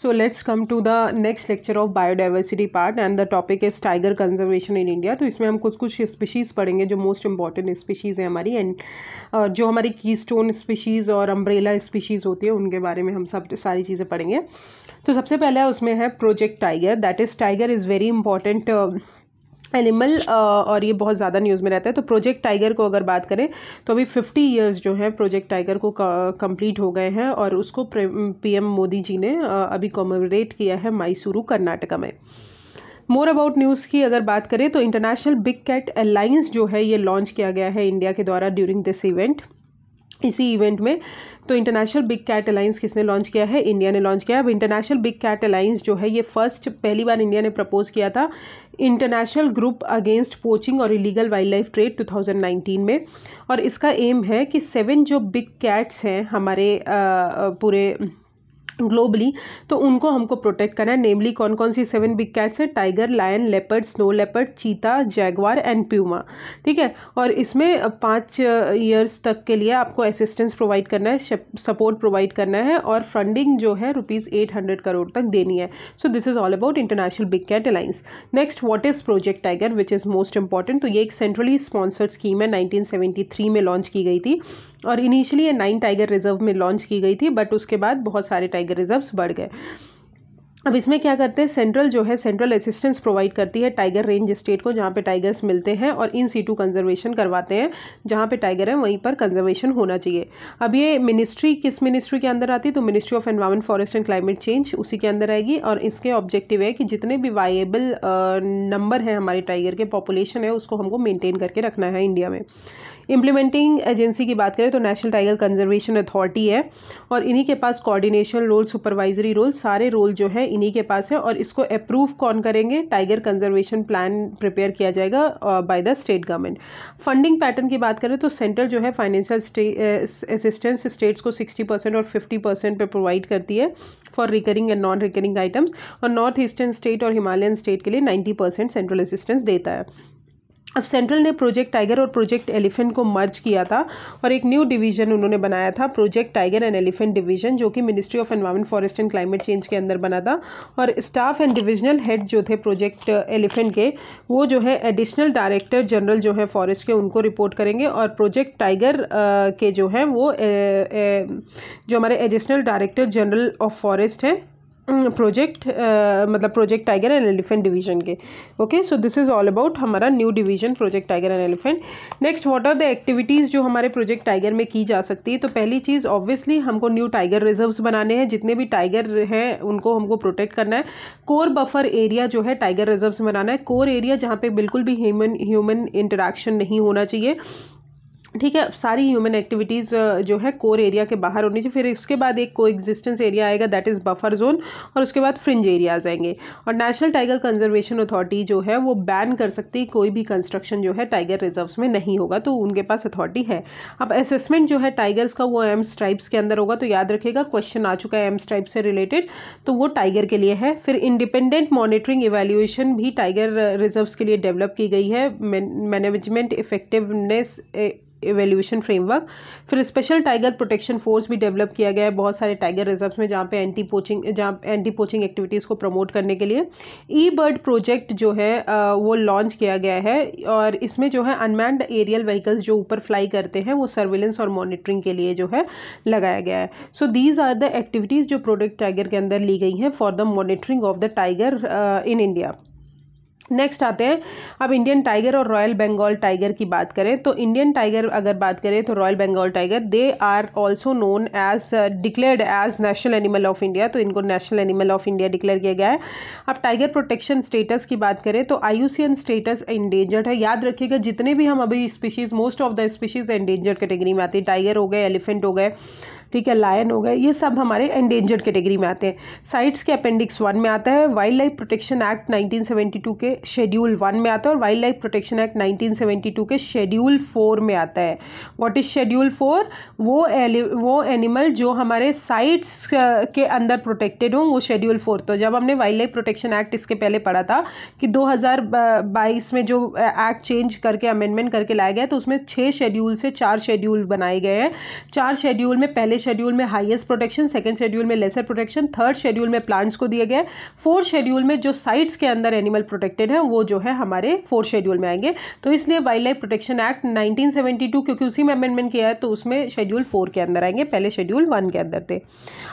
So let's come to the next lecture of biodiversity part and the topic is tiger conservation in India. तो इसमें हम कुछ कुछ species पढ़ेंगे जो most important species हैं हमारी and uh, जो हमारी keystone species और umbrella species होती है उनके बारे में हम सब सारी चीज़ें पढ़ेंगे तो सबसे पहला उसमें है project tiger that is tiger is very important animal और ये बहुत ज़्यादा न्यूज़ में रहता है तो प्रोजेक्ट टाइगर को अगर बात करें तो अभी फिफ्टी इयर्स जो है प्रोजेक्ट टाइगर को कंप्लीट हो गए हैं और उसको पीएम मोदी जी ने अभी कॉमोरेट किया है मैसूरू कर्नाटका में मोर अबाउट न्यूज़ की अगर बात करें तो इंटरनेशनल बिग कैट अलाइंस जो है ये लॉन्च किया गया है इंडिया के द्वारा ड्यूरिंग दिस इवेंट इसी इवेंट में तो इंटरनेशनल बिग कैट अलाइंस किसने लॉन्च किया है इंडिया ने लॉन्च किया अब इंटरनेशनल बिग कैट अलाइंस जो है ये फर्स्ट पहली बार इंडिया ने प्रपोज किया था इंटरनेशनल ग्रुप अगेंस्ट पोचिंग और इलीगल वाइल्ड लाइफ ट्रेड 2019 में और इसका एम है कि सेवन जो बिग कैट्स हैं हमारे पूरे ग्लोबली तो उनको हमको प्रोटेक्ट करना है नेमली कौन कौन सी सेवन बिग कैट्स है tiger lion leopard snow leopard cheetah jaguar and puma ठीक है और इसमें पाँच ईयर्स तक के लिए आपको असिस्टेंस प्रोवाइड करना है सपोर्ट प्रोवाइड करना है और फंडिंग जो है रुपीज़ एट हंड्रेड करोड़ तक देनी है so this is all about international big cat alliance next what is project tiger which is most important तो ये एक सेंट्रली स्पॉन्सर्ड स्कीम है नाइनटीन सेवेंटी थ्री में लॉन्च की गई थी और इनिशियली ये नाइन टाइगर रिजर्व में लॉन्च की गई थी बट उसके बाद बहुत सारे टाइगर के रिजर्व्स बढ़ गए अब इसमें क्या करते हैं सेंट्रल जो है सेंट्रल असिस्टेंस प्रोवाइड करती है टाइगर रेंज स्टेट को जहाँ पे टाइगर्स मिलते हैं और इन सीटू कंजर्वेशन करवाते हैं जहाँ पे टाइगर है वहीं पर कंजर्वेशन होना चाहिए अब ये मिनिस्ट्री किस मिनिस्ट्री के अंदर आती है तो ministry of environment forest and climate change उसी के अंदर आएगी और इसके ऑब्जेक्टिव है कि जितने भी वाइएबल नंबर हैं हमारे टाइगर के पॉपुलेशन है उसको हमको मेनटेन करके रखना है इंडिया में इम्प्लीमेंटिंग एजेंसी की बात करें तो नेशनल टाइगर कंजर्वेशन अथॉरिटी है और इन्हीं के पास कोऑर्डिनेशन रोल सुपरवाइजरी रोल सारे रोल जो है इन्हीं के पास है और इसको अप्रूव कौन करेंगे टाइगर कंजर्वेशन प्लान प्रिपेयर किया जाएगा by the state government funding pattern की बात करें तो सेंटर जो है फाइनेंशियल असिस्टेंस स्टेट्स को सिक्सटी परसेंट और फिफ्टी परसेंट पर प्रोवाइड करती है for recurring and non recurring items और नॉर्थ ईस्टर्न स्टेट और हिमालयन स्टेट के लिए नाइन्टी परसेंट सेंट्रल असिस्टेंस देता है अब सेंट्रल ने प्रोजेक्ट टाइगर और प्रोजेक्ट एलिफेंट को मर्ज किया था और एक न्यू डिवीजन उन्होंने बनाया था project tiger and elephant division जो कि ministry of environment forest and climate change के अंदर बना था और स्टाफ एंड डिविजनल हेड जो थे प्रोजेक्ट एलिफेंट के वो जो है एडिशनल डायरेक्टर जनरल जो है फॉरेस्ट के उनको रिपोर्ट करेंगे और प्रोजेक्ट टाइगर के जो है वो ए, ए, जो हमारे additional director general of forest हैं प्रोजेक्ट हम्म, मतलब project tiger and elephant division के okay so this is all about हमारा new division project tiger and elephant next what are the activities जो हमारे प्रोजेक्ट टाइगर में की जा सकती है तो पहली चीज़ ऑब्वियसली हमको न्यू टाइगर रिजर्व्स बनाने हैं जितने भी टाइगर हैं उनको हमको प्रोटेक्ट करना है कोर बफर एरिया जो है टाइगर रिजर्व्स बनाना है कोर एरिया जहाँ पे बिल्कुल भी ह्यूमन ह्यूमन इंटरेक्शन नहीं होना चाहिए ठीक है सारी ह्यूमन एक्टिविटीज़ जो है कोर एरिया के बाहर होनी चाहिए फिर इसके बाद एक को एग्जिस्टेंस एरिया आएगा दैट इज़ बफर जोन और उसके बाद फ्रिंज एरियाज आएंगे और नेशनल टाइगर कंजर्वेशन अथॉरिटी जो है वो बैन कर सकती है कोई भी कंस्ट्रक्शन जो है टाइगर रिजर्व्स में नहीं होगा तो उनके पास अथॉरिटी है अब असेसमेंट जो है टाइगर्स का वो एम स्ट्राइप्स के अंदर होगा तो याद रखेगा क्वेश्चन आ चुका है एम स्ट्राइप से रिलेटेड तो वो टाइगर के लिए है फिर इंडिपेंडेंट मॉनिटरिंग इवेल्यूएशन भी टाइगर रिजर्व्स के लिए डेवलप की गई है मैनेजमेंट इफेक्टिवनेस एवेल्यूशन फ्रेमवर्क फिर स्पेशल टाइगर प्रोटेक्शन फोर्स भी डेवलप किया गया है बहुत सारे टाइगर रिजर्व्स में जहाँ पे एंटी पोचिंग जहाँ एंटी पोचिंग एक्टिविटीज़ को प्रमोट करने के लिए ई बर्ड प्रोजेक्ट जो है वो लॉन्च किया गया है और इसमें जो है अनमैंड एरियल व्हीकल्स जो ऊपर फ्लाई करते हैं वो सर्विलेंस और मॉनिटरिंग के लिए जो है लगाया गया है so these are the activities जो प्रोडक्ट टाइगर के अंदर ली गई हैं for the monitoring of the tiger in India next आते हैं अब इंडियन टाइगर और रॉयल बंगाल टाइगर की बात करें तो इंडियन टाइगर अगर बात करें तो royal Bengal tiger they are also known as declared as national animal of India तो इनको national animal of India declare किया गया है अब टाइगर प्रोटेक्शन स्टेटस की बात करें तो आई स्टेटस एंडेंजर्ड है याद रखिएगा जितने भी हम अभी species most of the species endangered category में आती है टाइगर हो गए एलिफेंट हो गए ठीक है लायन हो गए ये सब हमारे एंडेंजर्ड कैटेगरी में आते हैं साइट्स के अपेंडिक्स वन में आता है वाइल्ड लाइफ प्रोटेक्शन एक्ट 1972 के शेड्यूल वन में आता है और वाइल्ड लाइफ प्रोटेक्शन एक्ट 1972 के शेड्यूल फोर में आता है व्हाट इज़ शेड्यूल फोर वो वो एनिमल जो हमारे साइट्स के अंदर प्रोटेक्टेड हों वो शेड्यूल फोर तो जब हमने वाइल्ड लाइफ प्रोटेक्शन एक्ट इसके पहले पढ़ा था कि दो में जो एक्ट चेंज करके अमेंडमेंट करके लाया गया तो उसमें छः शेड्यूल से चार शेड्यूल बनाए गए हैं चार शेड्यूल में पहले शेड्यूल में हाईएस्ट प्रोटेक्शन सेकेंड शेड्यूल में लेसर प्रोटेक्शन थर्ड शेड्यूल में प्लांट्स को दिया गया फोर्थ शेड्यूल में जो साइट्स के अंदर एनिमल प्रोटेक्टेड हैं वो जो है हमारे फोर्थ शेड्यूल में आएंगे तो इसलिए wild life protection act nineteen क्योंकि उसी में अमेंडमेंट किया है तो उसमें शेड्यूल फोर के अंदर आएंगे पहले शेड्यूल वन के अंदर थे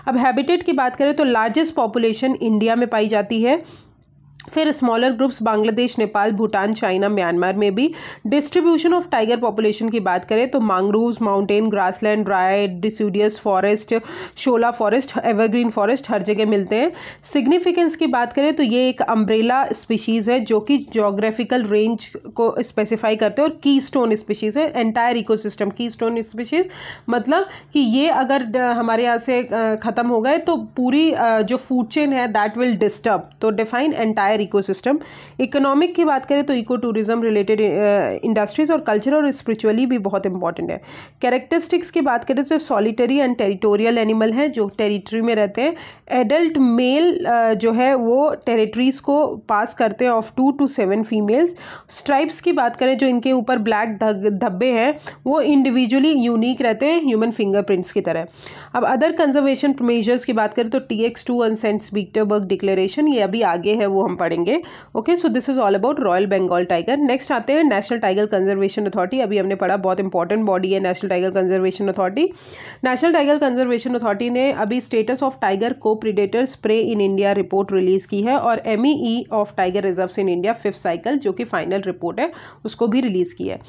अब हैबिटेट की बात करें तो लार्जेस्ट पॉपुलेशन इंडिया में पाई जाती है फिर smaller groups Bangladesh Nepal Bhutan China Myanmar में भी डिस्ट्रीब्यूशन ऑफ टाइगर पॉपुलेशन की बात करें तो mangrove mountain grassland dry deciduous forest shola forest evergreen forest हर जगह मिलते हैं सिग्निफिकेंस की बात करें तो ये एक अम्ब्रेला स्पीशीज़ है जो कि जोग्राफिकल रेंज को स्पेसिफाई करते हैं और की स्टोन स्पीशीज़ है entire ecosystem keystone species मतलब कि ये अगर हमारे यहाँ से ख़त्म हो गए तो पूरी जो फूड चेन है दैट विल डिस्टर्ब तो define entire entire ecosystem economic की बात करें तो इको टूरिज्म रिलेटेड इंडस्ट्रीज़ और कल्चर और स्पिरिचुअली भी बहुत इंपॉर्टेंट है कैरेक्टरिस्टिक्स की बात करें तो सॉलिटरी एंड टेरिटोरियल एनिमल हैं जो टेरिटरी में रहते हैं एडल्ट मेल uh, जो है वो टेरिटरीज़ को पास करते हैं of two to seven females stripes की बात करें जो इनके ऊपर ब्लैक धब्बे हैं वो इंडिविजुअली यूनिक रहते हैं ह्यूमन फिंगरप्रिंट्स की तरह अब अदर कंजर्वेशन मेजर्स की बात करें तो टी एक्स टू अनसेंट सेंट स्पीटरबर्ग डिक्लेरेशन ये अभी आगे है वो हम पढ़ पढ़ेंगे okay so this is all about royal Bengal tiger next आते हैं नेशनल टाइगर कंजर्वेशन अथॉरिटी अभी हमने पढ़ा बहुत इंपॉर्टेंट बॉडी है national tiger conservation authority national tiger conservation authority ने अभी status of tiger co predator prey in India report release की है और M of tiger reserve in India fifth cycle जो कि फाइनल रिपोर्ट है उसको भी रिलीज़ की है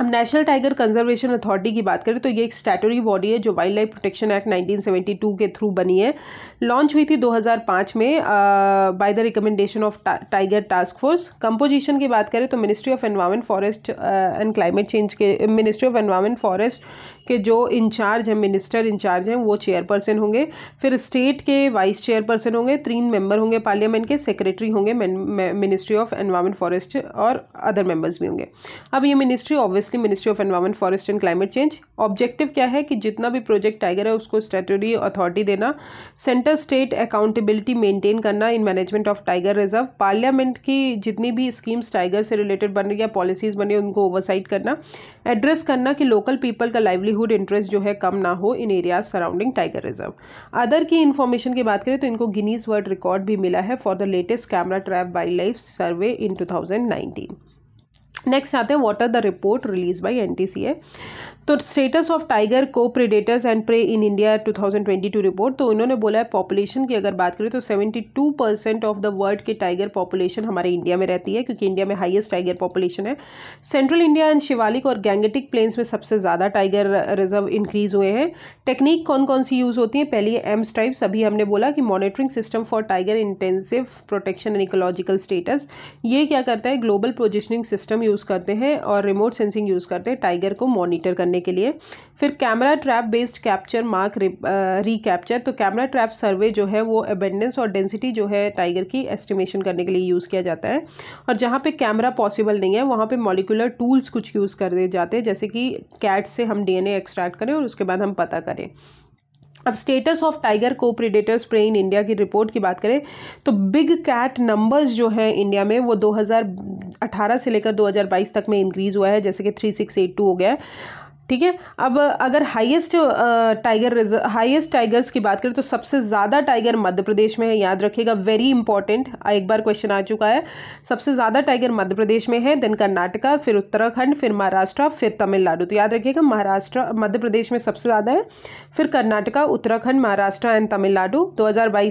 हम नेशनल टाइगर कंजर्वेशन अथॉरिटी की बात करें तो ये एक स्टैटरी बॉडी है जो वाइल्ड लाइफ प्रोटेक्शन एक्ट 1972 के थ्रू बनी है लॉन्च हुई थी 2005 में by the recommendation of tiger task force composition की बात करें तो ministry of environment forest and climate change के मिनिस्ट्री ऑफ एनवायरमेंट फॉरेस्ट कि जो इंचार्ज हैं मिनिस्टर इंचार्ज हैं वो चेयरपर्सन होंगे फिर स्टेट के वाइस चेयरपर्सन होंगे तीन मेंबर होंगे पार्लियामेंट के सेक्रेटरी होंगे मिनिस्ट्री ऑफ एनवायरमेंट फॉरेस्ट और अदर मेंबर्स भी होंगे अब ये ministry obviously ministry of environment forest and climate change objective क्या है कि जितना भी प्रोजेक्ट टाइगर है उसको स्टेटरी अथॉरिटी देना सेंटर स्टेट अकाउंटेबिलिटी मेंटेन करना in management of tiger reserve parliament की जितनी भी स्कीम्स टाइगर से रिलेटेड बन रही या पॉलिसीज़ बनी उनको ओवरसाइट करना एड्रेस करना कि लोकल पीपल का लाइवलीहुड इंटरेस्ट जो है कम ना हो in areas surrounding tiger reserve other की इन्फॉर्मेशन की बात करें तो इनको गिनीज वर्ल्ड रिकॉर्ड भी मिला है for the latest camera trap wildlife survey in two next आते हैं what are the report release by N तो status of tiger co predators and prey in India 2022 report तो उन्होंने बोला है पॉपुलेशन की अगर बात करें तो 72 परसेंट ऑफ द वर्ल्ड के टाइगर पॉपुलेशन हमारे इंडिया में रहती है क्योंकि इंडिया में हाईएस्ट टाइगर पॉपुलेशन है सेंट्रल इंडिया एंड शिवालिक और गैंगेटिक प्लेन्स में सबसे ज़्यादा टाइगर रिजर्व इंक्रीज हुए हैं टेक्निक कौन कौन सी यूज़ होती है पहली एम एम्स अभी सभी हमने बोला कि monitoring system for tiger intensive protection and ecological status ये क्या करता है ग्लोबल पोजिशनिंग सिस्टम यूज़ करते हैं और रिमोट सेंसिंग यूज़ करते हैं टाइगर को मॉनिटर करने करने के लिए फिर camera trap based capture mark recapture तो कैमरा ट्रैप सर्वे जो है वो अबेंडेंस और डेंसिटी जो है टाइगर की एस्टिमेशन करने के लिए यूज़ किया जाता है और जहाँ पे कैमरा पॉसिबल नहीं है वहाँ पे मॉलिकुलर टूल्स कुछ यूज़ कर दिए जाते हैं जैसे कि कैट से हम डी एक्सट्रैक्ट करें और उसके बाद हम पता करें अब status of tiger co predators prey in India की रिपोर्ट की बात करें तो बिग कैट नंबर्स जो है इंडिया में वो 2018 से लेकर 2022 तक में इंक्रीज़ हुआ है जैसे कि 3682 हो गया है ठीक है अब अगर highest tiger reserve highest tigers की बात करें तो सबसे ज़्यादा टाइगर मध्य प्रदेश में है याद रखिएगा वेरी इंपॉर्टेंट एक बार क्वेश्चन आ चुका है सबसे ज़्यादा टाइगर मध्य प्रदेश में है देन कर्नाटका फिर उत्तराखंड फिर महाराष्ट्र फिर तमिलनाडु तो याद रखिएगा महाराष्ट्र मध्य प्रदेश में सबसे ज़्यादा है फिर कर्नाटका उत्तराखंड महाराष्ट्र एंड तमिलनाडु दो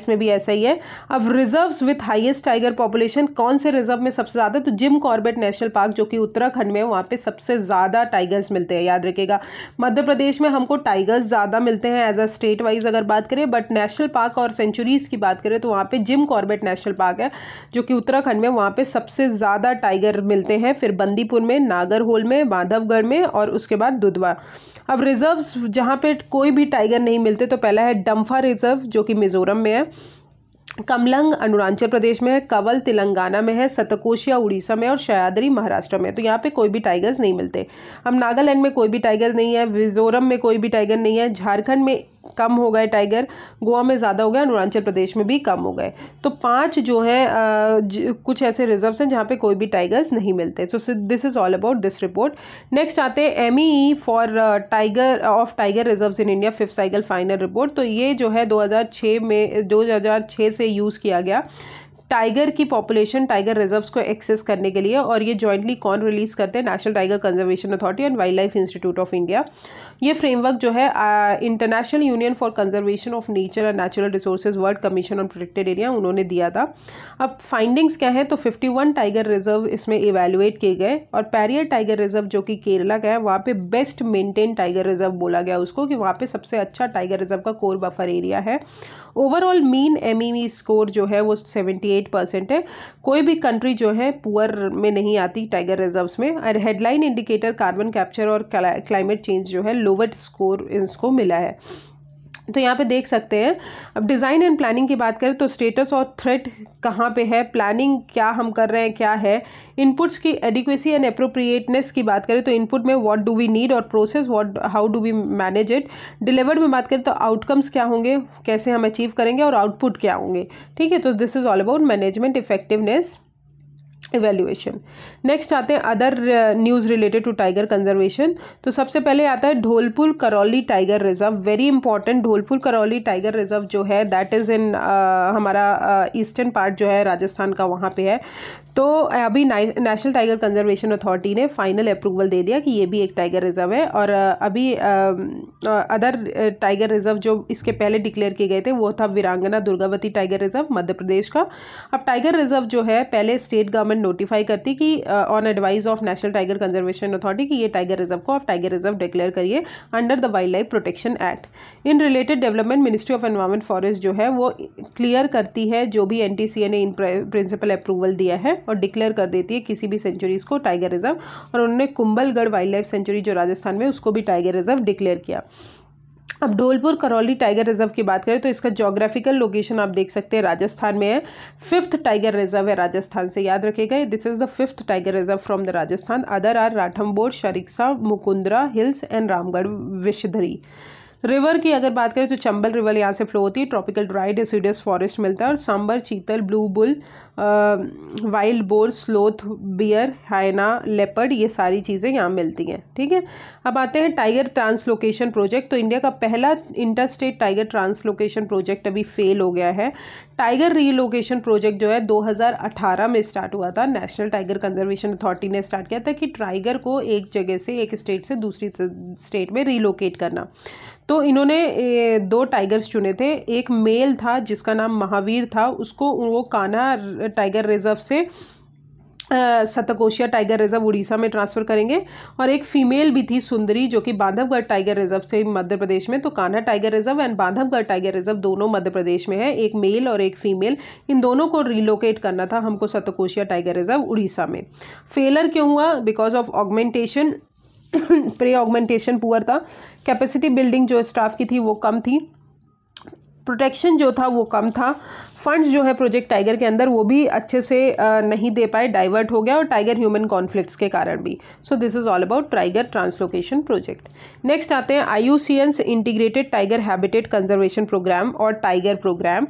में भी ऐसा ही है अब reserves with highest tiger population कौन से रिजर्व में सबसे ज़्यादा तो जिम कॉर्बेट नेशनल पार्क जो कि उत्तराखंड में वहाँ पर सबसे ज़्यादा टाइगर्स मिलते हैं याद रखिएगा मिलेगा मध्य प्रदेश में हमको टाइगर्स ज़्यादा मिलते हैं एज अ स्टेट वाइज अगर बात करें बट नेशनल पार्क और सेंचुरीज़ की बात करें तो वहाँ पर जिम कॉर्बेट नेशनल पार्क है जो कि उत्तराखंड में वहाँ पर सबसे ज़्यादा टाइगर मिलते हैं फिर बंदीपुर में नागरहोल में बांधवगढ़ में और उसके बाद दुधवा अब रिजर्व्स जहाँ पे कोई भी टाइगर नहीं मिलते तो पहला है डम्फा रिजर्व जो कि मिज़ोरम में है कमलंग अरुणाचल प्रदेश में है कवल तेलंगाना में है सतकोशिया उड़ीसा में और शयादरी महाराष्ट्र में तो यहाँ पे कोई भी टाइगर्स नहीं मिलते हम नागालैंड में कोई भी टाइगर नहीं है मिजोरम में कोई भी टाइगर नहीं है झारखंड में कम हो गए टाइगर गोवा में ज़्यादा हो गए अरुणाचल प्रदेश में भी कम हो गए तो पांच जो हैं कुछ ऐसे रिजर्व्स हैं जहाँ पे कोई भी टाइगर्स नहीं मिलते so this is all about this report next आते हैं M E for tiger of tiger reserves in India fifth cycle final report तो ये जो है 2006 में 2006 से यूज़ किया गया टाइगर की पॉपुलेशन टाइगर रिजर्व्स को एक्सेस करने के लिए और ये जॉइंटली कौन रिलीज़ करते हैं national tiger conservation authority and wild life institute of India ये फ्रेमवर्क जो है international union for conservation of nature and natural resources world commission on protected area उन्होंने दिया था अब फाइंडिंग्स क्या हैं तो 51 टाइगर रिजर्व इसमें इवेलुएट किए गए और पैरियर टाइगर रिजर्व जो कि केरला का है वहाँ पे बेस्ट मेंटेन टाइगर रिजर्व बोला गया उसको कि वहाँ पे सबसे अच्छा टाइगर रिजर्व का कोर बफर एरिया है ओवरऑल मीन एम स्कोर जो है वो सेवेंटी एट परसेंट है कोई भी कंट्री जो है पुअर में नहीं आती टाइगर रिजर्व्स में और हेडलाइन इंडिकेटर कार्बन कैप्चर और क्लाइमेट चेंज जो है लोवर स्कोर इसको मिला है तो यहाँ पे देख सकते हैं अब डिज़ाइन एंड प्लानिंग की बात करें तो स्टेटस और थ्रेट कहाँ पे है प्लानिंग क्या हम कर रहे हैं क्या है इनपुट्स की एडिक्वेसी एंड अप्रोप्रिएटनेस की बात करें तो इनपुट में व्हाट डू वी नीड और process what how do we manage it delivered में बात करें तो आउटकम्स क्या होंगे कैसे हम अचीव करेंगे और आउटपुट क्या होंगे ठीक है तो this is all about management effectiveness evaluation next आते हैं other news related to tiger conservation तो सबसे पहले आता है Dholpur Karauli tiger reserve very important Dholpur Karauli tiger reserve जो है दैट इज़ इन हमारा ईस्टर्न uh, पार्ट जो है राजस्थान का वहाँ पे है तो अभी नेशनल टाइगर कंजर्वेशन अथॉरिटी ने फाइनल अप्रूवल दे दिया कि ये भी एक टाइगर रिजर्व है और अभी अदर टाइगर रिजर्व जो इसके पहले डिक्लेयर किए गए थे वो था वीरांगना दुर्गावती टाइगर रिजर्व मध्य प्रदेश का अब टाइगर रिजर्व जो है पहले स्टेट गवर्नमेंट नोटिफाई करती कि on advice of national tiger conservation authority कि ये टाइगर रिजर्व को आप टाइगर रिजर्व डिक्लेयर करिए under the wild life protection act in related development ministry of environment forest जो है वो क्लियर करती है जो भी एन टी सी ए ने इन प्रिंसिपल अप्रूवल दिया है और डिक्लेयर कर देती है किसी भी सेंचुरीज को टाइगर रिजर्व और उन्होंने कुंबलगढ़ वाइल्ड लाइफ सेंचुरी जो राजस्थान में उसको भी टाइगर रिजर्व डिक्लेयर किया अब ढोलपुर करौली टाइगर रिजर्व की बात करें तो इसका जोग्राफिकल लोकेशन आप देख सकते हैं राजस्थान में है फिफ्थ टाइगर रिजर्व है राजस्थान से याद रखेगा this is the fifth tiger reserve from the Rajasthan other are Ranthambore Sariska Mukundra hills and Ramgarh Vishdhari river की अगर बात करें तो चंबल रिवर यहाँ से फ्लो होती है ट्रॉपिकल ड्राई डेसीडस फॉरेस्ट मिलता है और sambar chital blue bull wild boar sloth bear hyena leopard ये सारी चीज़ें यहाँ मिलती हैं ठीक है अब आते हैं टाइगर ट्रांसलोकेशन प्रोजेक्ट तो इंडिया का पहला inter state tiger translocation project अभी फेल हो गया है टाइगर रीलोकेशन प्रोजेक्ट जो है 2018 में स्टार्ट हुआ था नेशनल टाइगर कंजर्वेशन अथॉरिटी ने स्टार्ट किया था कि टाइगर को एक जगह से एक स्टेट से दूसरी स्टेट में रीलोकेट करना तो इन्होंने दो टाइगर्स चुने थे एक मेल था जिसका नाम महावीर था उसको वो कान्हा टाइगर रिजर्व से सतकोशिया टाइगर रिजर्व उड़ीसा में ट्रांसफ़र करेंगे और एक फ़ीमेल भी थी सुंदरी जो कि बांधवगढ़ टाइगर रिजर्व से मध्य प्रदेश में तो Kanha tiger reserve and Bandhavgarh tiger reserve दोनों मध्य प्रदेश में है एक मेल और एक फ़ीमेल इन दोनों को रिलोकेट करना था हमको सतकोशिया टाइगर रिजर्व उड़ीसा में फेलर क्यों हुआ because of augmentation prey augmentation poor था कैपेसिटी बिल्डिंग जो स्टाफ की थी वो कम थी प्रोटेक्शन जो था वो कम था फंड्स जो है प्रोजेक्ट टाइगर के अंदर वो भी अच्छे से नहीं दे पाए डाइवर्ट हो गया और टाइगर ह्यूमन कॉन्फ्लिक्ट्स के कारण भी so this is all about tiger translocation project next आते हैं I integrated tiger habitat conservation program और टाइगर प्रोग्राम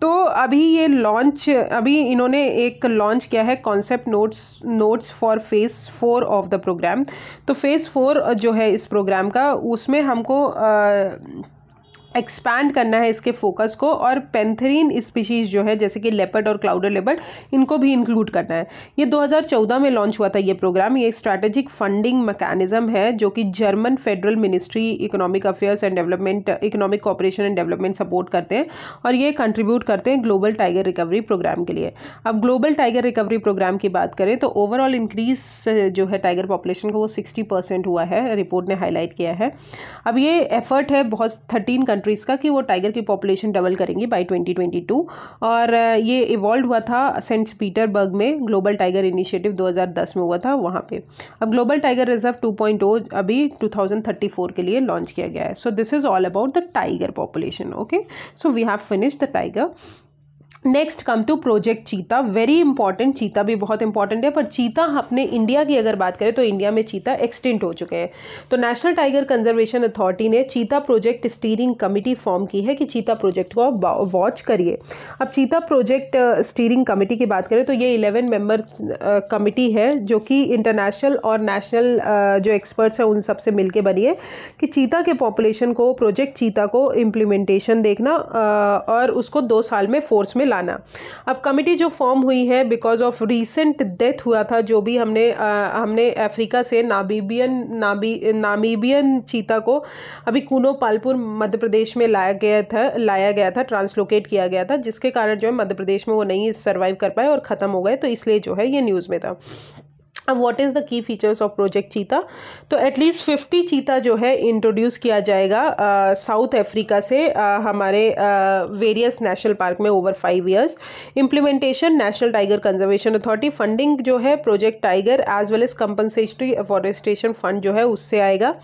तो अभी ये लॉन्च अभी इन्होंने एक लॉन्च किया है concept notes notes for phase four of the program तो फेज़ फोर जो है इस प्रोग्राम का उसमें हमको आ, एक्सपैंड करना है इसके फोकस को और पेंथरीन स्पीशीज़ जो है जैसे कि लेपर्ड और क्लाउडर लेपर्ड इनको भी इंक्लूड करना है ये 2014 में लॉन्च हुआ था ये प्रोग्राम ये स्ट्रैटेजिक फंडिंग मैकेनिज्म है जो कि German federal ministry economic affairs and development economic cooperation and development support करते हैं और ये कंट्रीब्यूट करते हैं ग्लोबल टाइगर रिकवरी प्रोग्राम के लिए अब ग्लोबल टाइगर रिकवरी प्रोग्राम की बात करें तो ओवरऑल इंक्रीज जो है टाइगर पॉपुलेशन का वो सिक्सटी हुआ है रिपोर्ट ने हाईलाइट किया है अब ये एफर्ट है बहुत थर्टीन कंट्रीज़ का कि वो टाइगर की पॉपुलेशन डबल करेंगी बाई 2022 और ये इवॉल्व हुआ था सेंट पीटरबर्ग में ग्लोबल टाइगर इनिशिएटिव 2010 में हुआ था वहाँ पे अब ग्लोबल टाइगर रिजर्व 2.0 अभी 2034 के लिए लॉन्च किया गया है so this is all about the tiger population okay so we have finish the tiger next come to project cheetah very important cheetah भी बहुत इंपॉर्टेंट है पर चीता अपने इंडिया की अगर बात करें तो इंडिया में चीता एक्सटेंट हो चुके हैं तो नेशनल टाइगर कंजर्वेशन अथॉरिटी ने चीता प्रोजेक्ट स्टीयरिंग कमेटी फॉर्म की है कि चीता प्रोजेक्ट को आप वॉच करिए अब चीता प्रोजेक्ट स्टीयरिंग कमेटी की बात करें तो ये इलेवन मेंबर कमेटी है जो कि इंटरनेशनल और नेशनल uh, जो एक्सपर्ट्स हैं उन सबसे मिल मिलकर बनी है कि चीता के पॉपुलेशन को प्रोजेक्ट चीता को इम्प्लीमेंटेशन देखना uh, और उसको दो साल में फोर्स में लाना अब कमेटी जो फॉर्म हुई है बिकॉज ऑफ रीसेंट डेथ हुआ था जो भी हमने आ, हमने अफ्रीका से नाबीबियन नाबी नामीबियन चीता को अभी कूनो पालपुर मध्य प्रदेश में लाया गया था लाया गया था ट्रांसलोकेट किया गया था जिसके कारण जो है मध्य प्रदेश में वो नहीं सर्वाइव कर पाए और ख़त्म हो गए तो इसलिए जो है ये न्यूज़ में था अब what is the key features of project cheetah तो एटलीस्ट फिफ्टी चीता जो है इंट्रोड्यूस किया जाएगा साउथ uh, अफ्रीका से आ, uh, हमारे वेरियस नेशनल पार्क में over five years implementation national tiger conservation authority funding जो है project tiger as well as compensatory afforestation fund जो है उससे आएगा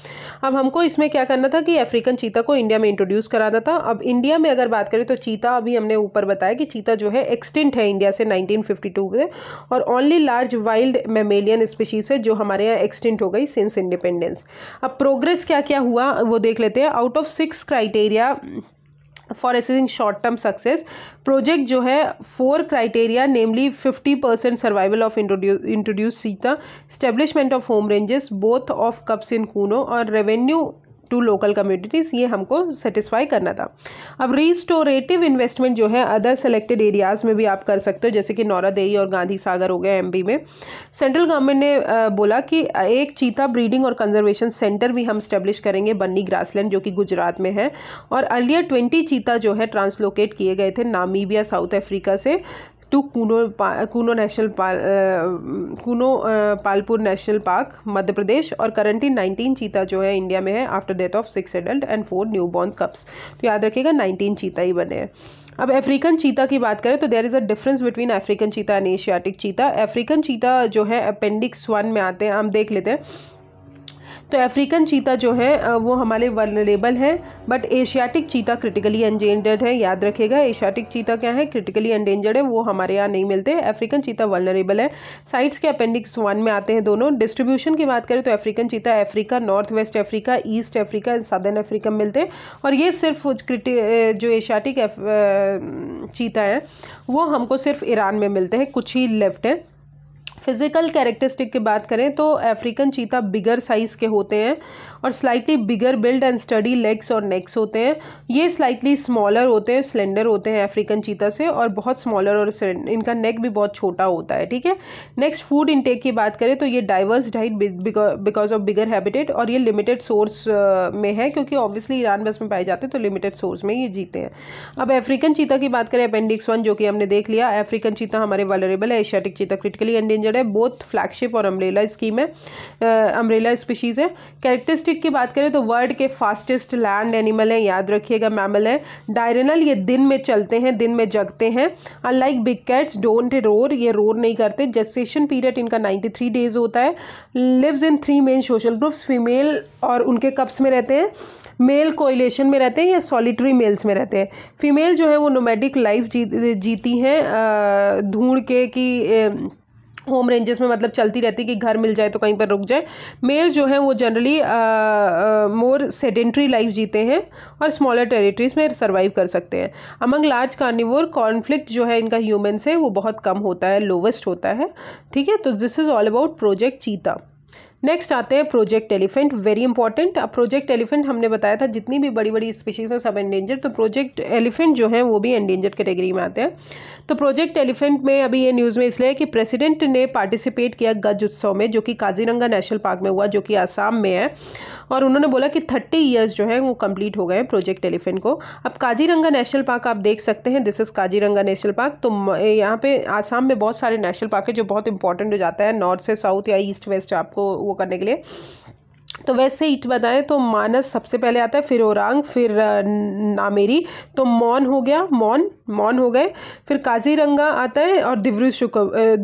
अब हमको इसमें क्या करना था कि अफ्रीकन चीता को इंडिया में इंट्रोड्यूस कराना था अब इंडिया में अगर बात करें तो चीता अभी हमने ऊपर बताया कि चीता जो है एक्सटेंट है इंडिया से नाइनटीन फिफ्टी टू में और only large wild mammalian Indian species है जो हमारे यहाँ एक्सटेंट हो गई सिंस इंडिपेंडेंस अब प्रोग्रेस क्या क्या हुआ वो देख लेते हैं out of six criteria for assessing short term success project जो है four criteria namely fifty percent survival of introduced cheetah establishment of home ranges both of cubs in Kuno और रेवेन्यू टू लोकल कम्युनिटीज़ ये हमको satisfy करना था अब restorative investment जो है अदर सेलेक्टेड एरियाज़ में भी आप कर सकते हो जैसे कि नौरा देई और गांधी सागर हो गया एम में सेंट्रल गवर्नमेंट ने बोला कि एक चीता ब्रीडिंग और कंजर्वेशन सेंटर भी हम स्टेब्लिश करेंगे बन्नी ग्रासलैंड जो कि गुजरात में है और अर्लियर ट्वेंटी चीता जो है ट्रांसलोकेट किए गए थे नामीबिया साउथ अफ्रीका से टू कूनो पा कूनो नेशनल पाल कूनो पालपुर नेशनल पार्क मध्य प्रदेश और करंटली नाइनटीन चीता जो है इंडिया में है after death of six adult and four new born cubs तो याद रखिएगा नाइनटीन चीता ही बने हैं अब अफ्रीकन चीता की बात करें तो there is a difference between African cheetah and Asiatic cheetah African cheetah जो है अपेंडिक्स वन में आते हैं हम देख लेते हैं तो अफ्रीकन चीता जो है वो हमारे वर्नरेबल है but Asiatic cheetah critically endangered है याद रखेगा एशियाटिक चीता क्या है क्रिटिकली एंडेंजर्ड है वो हमारे यहाँ नहीं मिलते अफ्रीकन चीता वर्नरेबल है साइट्स के अपेंडिक्स वन में आते हैं दोनों डिस्ट्रीब्यूशन की बात करें तो African cheetah Africa north west Africa east Africa and Africa में मिलते हैं और ये सिर्फ जो एशियाटिक चीता है वो हमको सिर्फ ईरान में मिलते हैं कुछ ही लेफ्ट है फ़िज़िकल कैरेक्टरिस्टिक की बात करें तो अफ्रीकन चीता बिगर साइज़ के होते हैं और slightly bigger build and sturdy legs और नेक्स होते हैं ये स्लाइटली स्मॉलर होते हैं स्लेंडर होते हैं अफ्रीकन चीता से और बहुत स्मॉलर और इनका नेक भी बहुत छोटा होता है ठीक है नेक्स्ट फूड इनटेक की बात करें तो ये diverse diet because of bigger habitat और ये लिमिटेड सोर्स में है क्योंकि ऑब्वियसली ईरान बस में पाए जाते हैं तो लिमिटेड सोर्स में ये जीते हैं अब अफ्रीकन चीता की बात करें अपेंडिक्स वन जो कि हमने देख लिया अफ्रीकन चीता हमारे वालरेबल है एशियाटिक चीता क्रिटिकली एंडेंजर्ड है बोथ फ्लैगशिप और अम्ब्रेला स्कीम है अम्ब्रेला स्पीशीज़ है कैरेक्टरिस्टिक चिक की बात करें तो वर्ल्ड के फास्टेस्ट लैंड एनिमल हैं याद रखिएगा मैमल है डायरेनल ये दिन में चलते हैं दिन में जगते हैं unlike big cats don't roar ये रोर नहीं करते जेस्टेशन पीरियड इनका नाइन्टी थ्री डेज होता है lives in three main social groups female और उनके कप्स में रहते हैं मेल कोइलेशन में रहते हैं या सॉलिटरी मेल्स में रहते हैं फीमेल जो है वो नोमेडिक लाइफ जी जीती हैं धूड़ के कि होम रेंजेस में मतलब चलती रहती है कि घर मिल जाए तो कहीं पर रुक जाए मेल जो है वो जनरली मोर सेडेंट्री लाइफ जीते हैं और स्मॉलर टेरिटरीज में सर्वाइव कर सकते हैं अमंग लार्ज कार्निवोर कॉन्फ्लिक्ट जो है इनका ह्यूमन से वो बहुत कम होता है लोवेस्ट होता है ठीक है तो this is all about project cheetah next आते हैं प्रोजेक्ट एलिफेंट वेरी इंपॉर्टेंट अब प्रोजेक्ट एलिफेंट हमने बताया था जितनी भी बड़ी बड़ी स्पीशीज हैं सब एंडेंजर तो प्रोजेक्ट एलिफेंट जो है वो भी एंडेंजर कैटेगरी में आते हैं तो प्रोजेक्ट एलिफेंट में अभी ये न्यूज़ में इसलिए कि प्रेसिडेंट ने पार्टिसिपेट किया गज उत्सव में जो कि काजीरंगा नेशनल पार्क में हुआ जो कि आसाम में है और उन्होंने बोला कि थर्टी ईयर्स जो है वो कंप्लीट हो गए हैं प्रोजेक्ट एलिफेंट को अब काजीरंगा नेशनल पार्क आप देख सकते हैं this is Kaziranga national park तो यहाँ पे आसाम में बहुत सारे नेशनल पार्क है जो बहुत इंपॉर्टेंट हो जाता है नॉर्थ से साउथ या ईस्ट वेस्ट आपको वो करने के लिए तो वैसे ईट बताएं तो मानस सबसे पहले आता है फिर ओरांग फिर नामेरी तो मौन हो गया मौन मौन हो गए फिर काजीरंगा आता है और दिव्रु शुक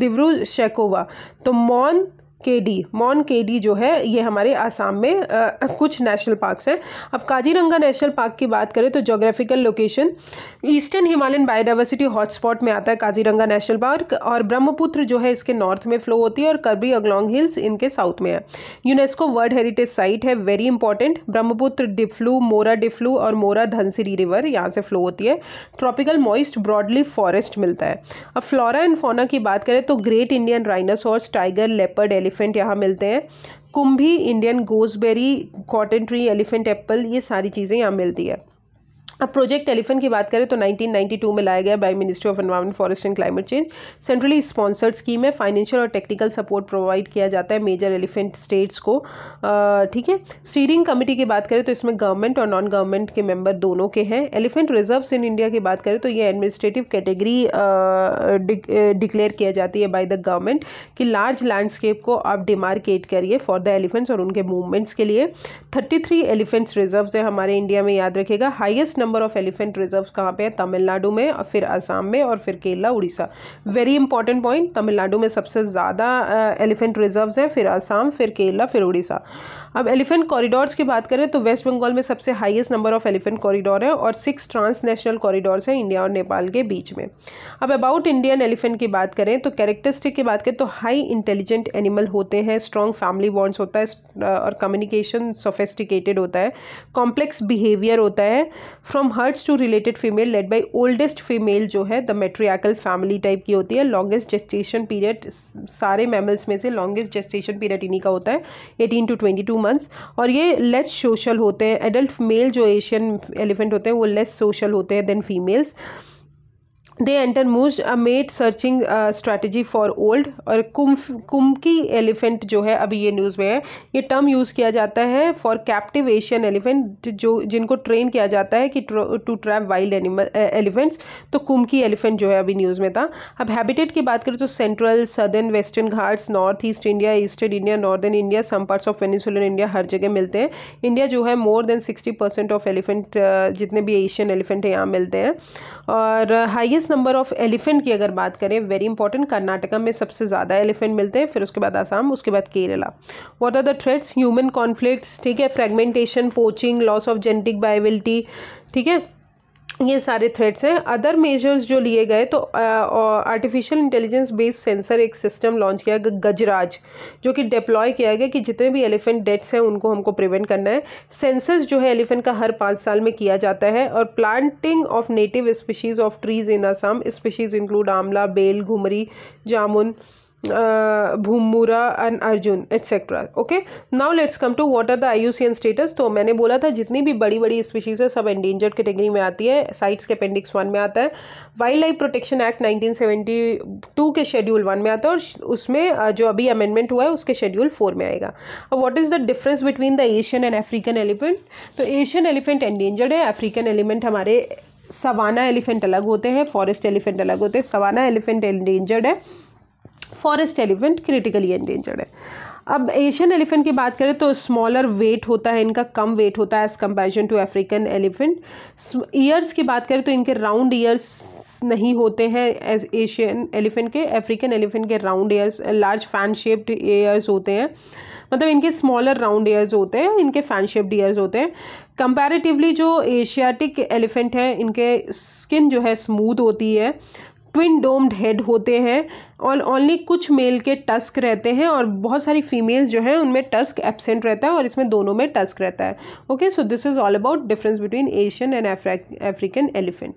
दिब्रू शेकोवा तो मौन केडी मॉन केडी जो है ये हमारे आसाम में आ, कुछ नेशनल पार्क्स हैं अब काजीरंगा नेशनल पार्क की बात करें तो geographical location eastern Himalayan biodiversity hotspot में आता है काजीरंगा नेशनल पार्क और ब्रह्मपुत्र जो है इसके नॉर्थ में फ्लो होती है और कर्बी अगलोंग हिल्स इनके साउथ में है यूनेस्को वर्ल्ड हेरिटेज साइट है वेरी इंपॉर्टेंट ब्रह्मपुत्र डिफ्लू मोरा डिफ्लू और मोरा धनसिरी रिवर यहाँ से फ्लो होती है ट्रॉपिकल मॉइस्ट ब्रॉडली फॉरेस्ट मिलता है अब फ्लोरा एंड फोना की बात करें तो great Indian rhinoceros tiger leopard elephant elephant यहाँ मिलते हैं kumbhi Indian gooseberry cotton tree elephant apple ये सारी चीज़ें यहाँ मिलती है अब प्रोजेक्ट एलिफेंट की बात करें तो 1992 में लाया गया by ministry of environment forest and climate change centrally sponsored scheme है फाइनेंशियल और टेक्निकल सपोर्ट प्रोवाइड किया जाता है मेजर एलिफेंट स्टेट्स को ठीक है स्टीरिंग कमेटी की बात करें तो इसमें गवर्नमेंट और नॉन गवर्नमेंट के मेंबर दोनों के हैं एलिफेंट रिजर्व इन इंडिया की बात करें तो ये एडमिनिस्ट्रेटिव कैटेगरी डिक्लेयर किया जाती है बाई द गवर्नमेंट कि लार्ज लैंडस्केप को आप डिमार्केट करिए फॉर द एलिफेंट्स और उनके मूवमेंट्स के लिए थर्टी एलिफेंट्स रिजर्व है हमारे इंडिया में याद रखेगा highest number number of elephant reserve कहाँ पे है तमिलनाडु में और फिर असम में और फिर Kerala Orissa very important point Tamil Nadu सबसे ज़्यादा एलिफेंट रिजर्व हैं फिर असम फिर केरला फिर उड़ीसा अब एलिफेंट कॉरिडोर्स की बात करें तो वेस्ट बंगाल में सबसे highest number of elephant corridor है और सिक्स ट्रांस नेशनल कॉरिडोर्स हैं इंडिया और नेपाल के बीच में अब अबाउट इंडियन एलिफेंट की बात करें तो कैरेक्टरिस्टिक की बात करें तो हाई इंटेलिजेंट एनिमल होते हैं स्ट्रॉन्ग फैमिली बॉन्ड्स होता है और कम्युनिकेशन सोफेस्टिकेटेड होता है कॉम्प्लेक्स बिहेवियर होता है from herds to related female led by oldest female जो है द मेट्रियाकल फैमिली टाइप की होती है लॉन्गेस्ट जेस्टेशन पीरियड सारे मैमल्स में से लॉन्गेस्ट जेस्टेशन पीरियड इन्हीं का होता है eighteen to twenty two months और ये लेस सोशल होते हैं एडल्ट मेल जो एशियन एलिफेंट होते हैं वो लेस सोशल होते हैं then females they enter musth a mate searching strategy for old और कुम्फ कुमकी एलिफेंट जो है अभी ये न्यूज़ में है ये टर्म यूज़ किया जाता है फॉर कैप्टिव एशियन एलिफेंट जो जिनको ट्रेन किया जाता है कि to trap wild animal elephants तो कुमकी एलिफेंट जो है अभी न्यूज़ में था अब हैबिटेट की बात करें तो central southern western Ghats north east India eastern India northern India some parts of peninsular India हर जगह मिलते हैं इंडिया जो है more than sixty percent of elephant जितने भी एशियन एलिफेंट हैं यहाँ मिलते हैं और हाइएस्ट नंबर ऑफ एलिफेंट की अगर बात करें वेरी इंपॉर्टेंट कर्नाटका में सबसे ज़्यादा एलिफेंट मिलते हैं फिर उसके बाद आसाम उसके बाद Kerala what are the threats human conflict ठीक है fragmentation poaching loss of genetic viability ठीक है ये सारे थ्रेड्स हैं अदर मेजर्स जो लिए गए तो आर्टिफिशियल इंटेलिजेंस बेस्ड सेंसर एक सिस्टम लॉन्च किया गया गजराज जो कि डिप्लॉय किया गया कि जितने भी एलिफेंट डेट्स हैं उनको हमको प्रिवेंट करना है सेंसर्स जो है एलिफेंट का हर पाँच साल में किया जाता है और planting of native species of trees in Assam species include amla bel ghumri jamun bhomora bhomora and arjun etcetera okay now let's come to what are the N status तो मैंने बोला था जितनी भी बड़ी बड़ी स्पीशीज़ है सब एंडेंजर्ड कैटेगरी में आती है साइट्स के अपेंडिक्स वन में आता है wild life protection act nineteen seventy two के शेड्यूल वन में आता है और उसमें uh, जो अभी अमेंडमेंट हुआ है उसके शेड्यूल फोर में आएगा अब what is the difference between the Asian and African elephant तो एशियन एलिफेंट एंडेंजर्ड है अफ्रीकन एलिमेंट हमारे सवाना एलिफेंट अलग होते हैं फॉरेस्ट एलिफेंट अलग होते हैं सवाना एलिफेंट एंडेंजर्ड है फॉरेस्ट एलिफेंट क्रिटिकली एंडेंजर्ड है अब एशियन एलिफेंट की बात करें तो स्मॉलर वेट होता है इनका कम वेट होता है as comparison to African elephant ears की बात करें तो इनके राउंड ईयर्स नहीं होते हैं एशियन एलिफेंट के अफ्रीकन एलिफेंट के round ears large fan shaped ears होते हैं मतलब इनके स्मॉलर राउंड ईयर्स होते हैं इनके फैन शेप्ड ईयर्स होते हैं कंपेरेटिवली जो एशियाटिक एलिफेंट है इनके स्किन जो है स्मूथ होती है ट्विन डोम्ड हेड होते हैं और ओनली कुछ मेल के टस्क रहते हैं और बहुत सारी फीमेल्स जो हैं उनमें टस्क एबसेंट रहता है और इसमें दोनों में टस्क रहता है okay so this is all about difference between Asian and African elephant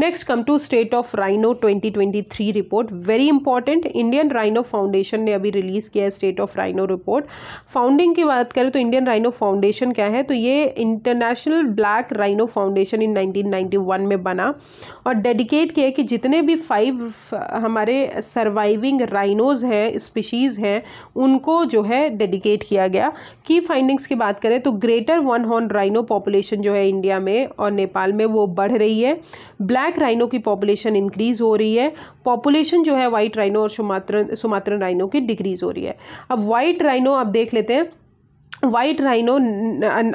next come to state of rhino 2023 report very important Indian rhino foundation ने अभी रिलीज़ किया है state of rhino report founding की बात करें तो इंडियन राइनो फाउंडेशन क्या है तो ये international black rhino foundation in 1991 में बना और डेडिकेट किया कि जितने भी फाइव हमारे सर्वाइव ड्राइविंग राइनोज हैं स्पीशीज़ हैं उनको जो है डेडिकेट किया गया की फाइंडिंग्स की बात करें तो greater one horn rhino population जो है इंडिया में और नेपाल में वो बढ़ रही है ब्लैक राइनो की पॉपुलेशन इंक्रीज़ हो रही है पॉपुलेशन जो है वाइट राइनो और सुमात्र सुमात्र राइनो की डिक्रीज़ हो रही है अब वाइट राइनो आप देख लेते हैं वाइट राइनो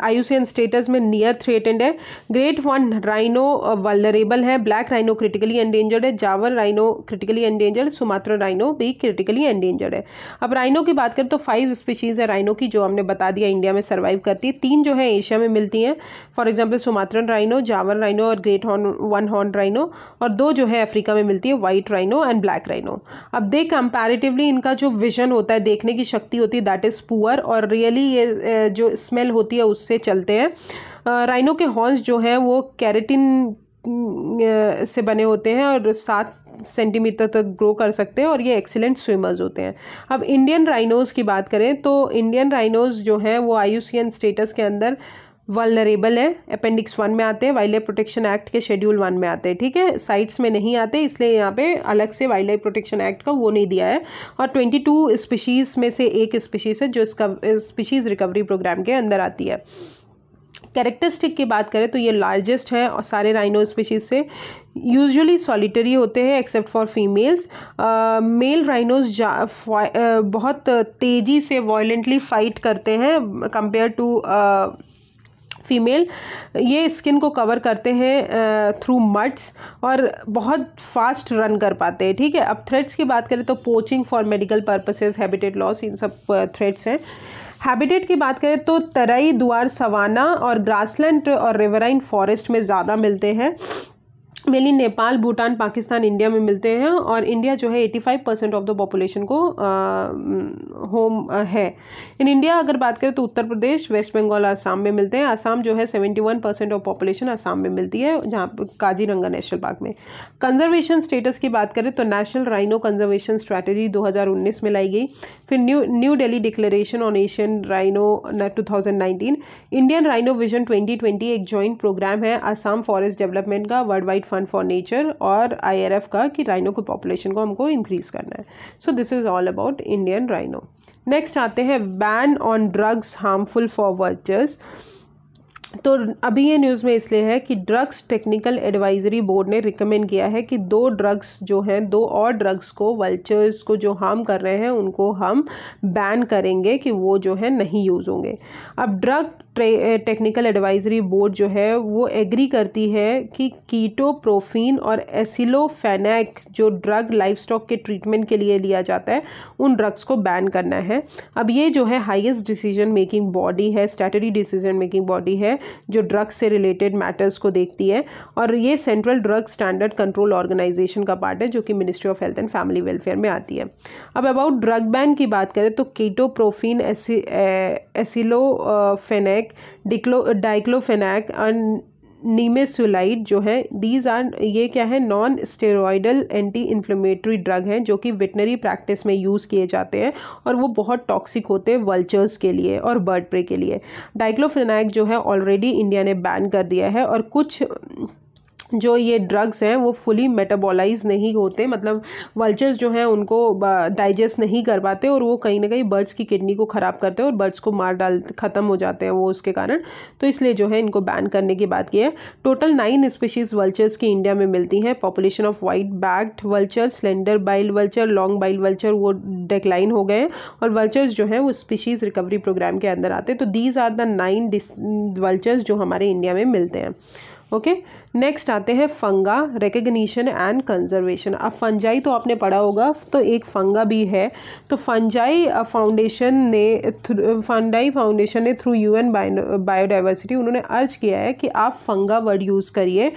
आयुसियन स्टेटस में नियर थ्रेटेंड है ग्रेट वन राइनो वलरेबल है ब्लैक राइनो क्रिटिकली एंडेंजर्ड है Javan rhino critically endangered Sumatra rhino भी क्रिटिकली एंडेंजर्ड है अब राइनो की बात करें तो फाइव स्पीशीज़ है राइनो की जो हमने बता दिया इंडिया में सर्वाइव करती है तीन जो है एशिया में मिलती हैं for example Sumatran rhino Javan rhino और great horn one horn rhino और दो जो है अफ्रीका में मिलती है white rhino and black rhino अब दे कंपेरेटिवली इनका जो विजन होता है देखने की शक्ति होती है दैट इज़ पुअर और रियली ये जो स्मेल होती है उससे चलते हैं राइनो के हॉर्न्स जो हैं वो कैरेटिन से बने होते हैं और सात सेंटीमीटर तक ग्रो कर सकते हैं और ये एक्सीलेंट स्विमर्स होते हैं अब इंडियन राइनोज़ की बात करें तो इंडियन राइनोज़ जो हैं वो आई स्टेटस के अंदर वालनरेबल है अपेंडिक्स वन में आते हैं वाइल्ड लाइफ प्रोटेक्शन एक्ट के शेड्यूल वन में आते हैं ठीक है साइट्स में नहीं आते इसलिए यहाँ पे अलग से वाइल्ड लाइफ प्रोटेक्शन एक्ट का वो नहीं दिया है और ट्वेंटी टू स्पीशीज़ में से एक स्पीशीज़ है जो इसका स्पीशीज़ रिकवरी प्रोग्राम के अंदर आती है कैरेक्टरिस्टिक की बात करें तो ये लार्जेस्ट है और सारे राइनो स्पीशीज़ से यूजुअली सॉलिटरी होते हैं except for females male rhinos बहुत तेज़ी से वॉयलेंटली फाइट करते हैं कंपेयर टू फीमेल ये स्किन को कवर करते हैं थ्रू मड्स और बहुत फास्ट रन कर पाते हैं ठीक है अब थ्रेड्स की बात करें तो poaching for medical purposes habitat loss इन सब थ्रेड्स हैं हैबिटेट की बात करें तो तराई दुआर सवाना और ग्रासलैंड और रिवराइन फॉरेस्ट में ज़्यादा मिलते हैं मेनली नेपाल भूटान पाकिस्तान इंडिया में मिलते हैं और इंडिया जो है 85 परसेंट ऑफ द पॉपुलेशन को होम है इन इंडिया अगर बात करें तो उत्तर प्रदेश वेस्ट बंगाल आसाम में मिलते हैं आसाम जो है 71 परसेंट ऑफ पॉपुलेशन आसाम में मिलती है जहाँ काजीरंगा नेशनल पार्क में कंजर्वेशन स्टेटस की बात करें तो नेशनल राइनो कंजर्वेशन स्ट्रैटेजी उन्नीस में लाई गई फिर new new Delhi declaration on Asian rhino nineteen Indian rhino vision twenty एक जॉइंट प्रोग्राम है आसाम फॉरेस्ट डेवलपमेंट का world wide fund for nature और आईआरएफ का कि राइनो की पॉपुलेशन को हमको इंक्रीज़ करना है so this is all about Indian rhino next आते हैं ban on drugs harmful for vultures तो अभी ये न्यूज़ में इसलिए है कि ड्रग्स टेक्निकल एडवाइजरी बोर्ड ने रिकमेंड किया है कि दो ड्रग्स जो हैं दो और ड्रग्स को वल्चर्स को जो हार्म कर रहे हैं उनको हम बैन करेंगे कि वो जो है नहीं यूज़ होंगे अब ड्रग टेक्निकल एडवाइजरी बोर्ड जो है वो एग्री करती है कि कीटोप्रोफीन और एसिलोफेनैक जो ड्रग लाइफ स्टॉक के ट्रीटमेंट के लिए लिया जाता है उन ड्रग्स को बैन करना है अब ये जो है हाईएस्ट डिसीजन मेकिंग बॉडी है स्टैटरी डिसीजन मेकिंग बॉडी है जो ड्रग्स से रिलेटेड मैटर्स को देखती है और ये central drug standard control organisation का पार्ट है जो कि ministry of health and family welfare में आती है अब अबाउट ड्रग बैन की बात करें तो कीटोप्रोफीन एसिलोफेनैक डाइक डिक्लो डाइक्लोफेनैक नीमेसुलाइड जो है दीज आर ये क्या है non steroidal anti inflammatory drug हैं जो कि वेटनरी प्रैक्टिस में यूज़ किए जाते हैं और वो बहुत टॉक्सिक होते हैं वल्चर्स के लिए और बर्ड प्रे के लिए डाइक्लोफेनैक जो है ऑलरेडी इंडिया ने बैन कर दिया है और कुछ जो ये ड्रग्स हैं वो फुली मेटाबोलाइज नहीं होते मतलब वल्चर्स जो हैं उनको डाइजेस्ट नहीं कर पाते और वो कहीं ना कहीं बर्ड्स की किडनी को ख़राब करते हैं और बर्ड्स को मार डाल ख़त्म हो जाते हैं वो उसके कारण तो इसलिए जो है इनको बैन करने की बात की है टोटल नाइन स्पीशीज़ वल्चर्स की इंडिया में मिलती हैं population of white backed vulture slender billed vulture long billed vulture वो डिक्लाइन हो गए और वल्चर्स जो हैं वो स्पीशीज़ रिकवरी प्रोग्राम के अंदर आते हैं तो these are the nine vultures जो हमारे इंडिया में मिलते हैं ओके okay? नेक्स्ट आते हैं फंगा रिकग्निशन एंड कंजर्वेशन अब फंजाई तो आपने पढ़ा होगा तो एक फंगा भी है तो फंजाई फाउंडेशन ने फंडाई फाउंडेशन ने थ्रू यूएन बायोडाइवर्सिटी उन्होंने अर्ज किया है कि आप फंगा वर्ड यूज़ करिए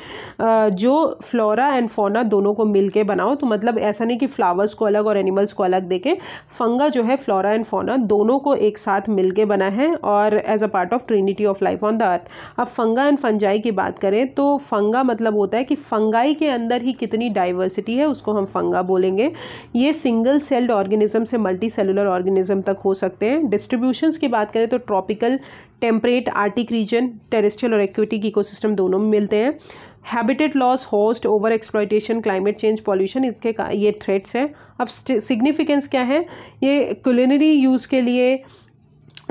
जो फ्लोरा एंड फोना दोनों को मिल के बनाओ तो मतलब ऐसा नहीं कि फ्लावर्स को अलग और एनिमल्स को अलग देखें फंगा जो है फ्लोरा एंड फोना दोनों को एक साथ मिल बना है और as a part of trinity of life on the earth अब फंगा एंड फंजाई की बात करें तो फंगा फंगा मतलब होता है कि फंगाई के अंदर ही कितनी डाइवर्सिटी है उसको हम फंगा बोलेंगे ये सिंगल सेल्ड ऑर्गेनिज्म से मल्टी सेलुलर ऑर्गेनिज्म तक हो सकते हैं डिस्ट्रीब्यूशंस की बात करें तो tropical temperate arctic region terrestrial और एक्विटिक इकोसिस्टम दोनों में मिलते हैं habitat loss host over exploitation climate change pollution इसके ये थ्रेट्स हैं अब सिग्निफिकेंस क्या है ये कुलिनरी यूज़ के लिए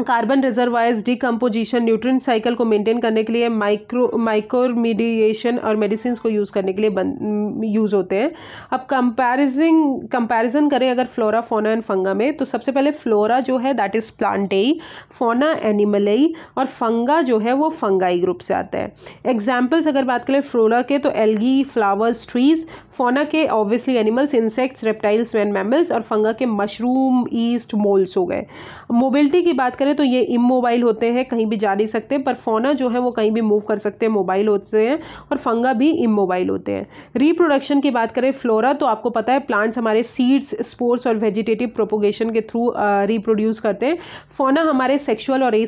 carbon reservoirs decomposition nutrient cycle को मेंटेन करने के लिए माइक्रो माइक्रोमीडिएशन और मेडिसिन को यूज़ करने के लिए बन यूज़ होते हैं अब कंपैरिजिंग कंपैरिजन करें अगर फ्लोरा फोना एंड फंगा में तो सबसे पहले फ्लोरा जो है दैट इज़ प्लांटेई फोना एनिमलई और फंगा जो है वो फंगाई ग्रुप से आता है एग्जाम्पल्स अगर बात करें फ्लोरा के तो एल्गी फ्लावर्स ट्रीज फोना के obviously animals insects reptiles and mammals और फंगा के मशरूम ईस्ट मोल्स हो गए मोबिलिटी की बात करें करें तो ये इमोबाइल होते हैं कहीं भी जा नहीं सकते पर फोना जो है वो कहीं भी मूव कर सकते हैं मोबाइल होते हैं और फंगा भी इमोबाइल होते हैं रिप्रोडक्शन की बात करें फ्लोरा तो आपको पता है प्लांट्स हमारे सीड्स स्पोर्ट्स और वेजिटेटिव प्रोपोगेशन के थ्रू रिप्रोड्यूस करते हैं फोना हमारे सेक्शुअल और ए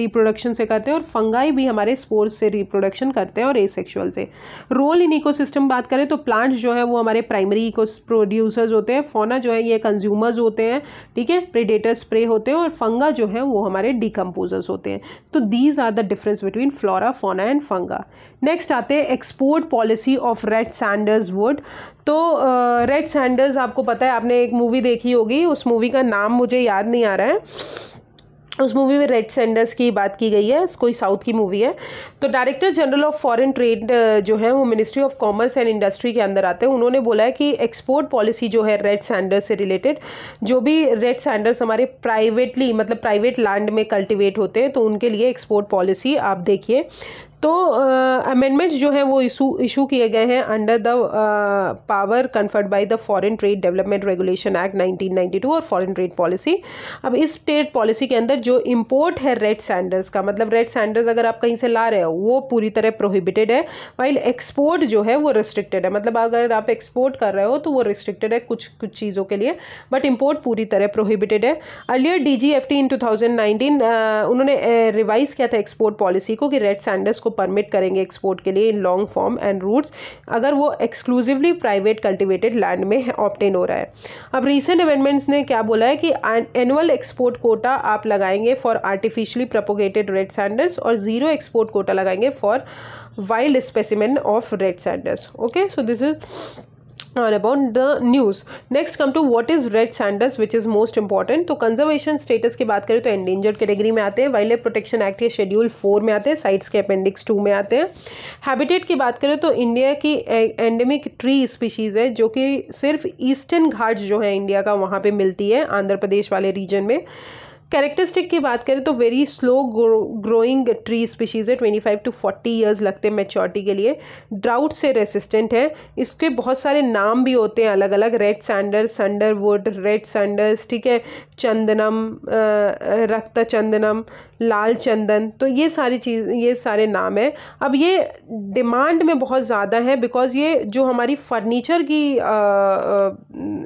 रिप्रोडक्शन से करते हैं और फंगाई भी हमारे स्पोर्ट्स से रिप्रोडक्शन करते हैं और ए से रोल इन इको बात करें तो प्लांट्स जो है वो हमारे प्राइमरी इको प्रोड्यूसर्स होते हैं फोना जो है ये कंज्यूमर्स होते हैं ठीक है प्रीडेटर्स स्प्रे होते हैं और फंगा जो है वो हमारे डिकम्पोजर्स होते हैं तो these are the difference between flora fauna and funga next आते हैं export policy of red sanders wood तो रेड uh, सैंडर्स आपको पता है आपने एक मूवी देखी होगी उस मूवी का नाम मुझे याद नहीं आ रहा है उस मूवी में रेड सेंडर्स की बात की गई है कोई साउथ की मूवी है तो director general of foreign trade जो है वो ministry of commerce and industry के अंदर आते हैं उन्होंने बोला है कि एक्सपोर्ट पॉलिसी जो है रेड सैंडर्स से रिलेटेड जो भी रेड सैंडर्स हमारे प्राइवेटली मतलब प्राइवेट लैंड में कल्टिवेट होते हैं तो उनके लिए एक्सपोर्ट पॉलिसी आप देखिए तो अमेंडमेंट्स जो हैं वो इशू इशू किए गए हैं under the power conferred by the foreign trade development regulation act 1992 और फॉरेन ट्रेड पॉलिसी अब इस ट्रेड पॉलिसी के अंदर जो इम्पोर्ट है रेड सैंडर्स का मतलब रेड सैंडर्स अगर आप कहीं से ला रहे हो वो पूरी तरह प्रोहिबिटेड है वाइल एक्सपोर्ट जो है वो रिस्ट्रिक्टेड है मतलब अगर आप एक्सपोर्ट कर रहे हो तो वो रिस्ट्रिक्टेड है कुछ कुछ चीज़ों के लिए बट इम्पोर्ट पूरी तरह प्रोहिबिटेड है earlier D G F T in two thousand nineteen उन्होंने रिवाइज किया था एक्सपोर्ट पॉलिसी को कि रेड सैंडर्स को परमिट करेंगे एक्सपोर्ट के लिए in log form and roots अगर वो एक्सक्लूसिवली प्राइवेट कल्टिवेटेड लैंड में ऑप्टेन हो रहा है अब रिसेंट अमेंडमेंट्स ने क्या बोला है कि एनुअल एक्सपोर्ट कोटा आप लगाएंगे for artificially propagated red sanders और जीरो एक्सपोर्ट कोटा लगाएंगे for wild specimen of red sanders okay so this is all about the news next come to what is red sanders which is most important तो conservation status की बात करें तो endangered category में आते हैं wild life protection act के schedule four में आते हैं साइट्स के अपेंडिक्स टू में आते हैं हैबिटेट की बात करें तो इंडिया की एंडेमिक ट्री स्पीशीज़ है जो कि सिर्फ ईस्टर्न घाट जो है इंडिया का वहाँ पर मिलती है आंध्र प्रदेश वाले रीजन में कैरेक्टरिस्टिक की बात करें तो very slow growing tree species है twenty five to forty years लगते हैं मेचोरिटी के लिए ड्राउट से रेसिस्टेंट है इसके बहुत सारे नाम भी होते हैं अलग अलग red sander sandalwood red sanders ठीक है चंदनम रक्त चंदनम लाल चंदन तो ये सारी चीज़ ये सारे नाम हैं अब ये डिमांड में बहुत ज़्यादा है बिकॉज़ ये जो हमारी फर्नीचर की आ, आ,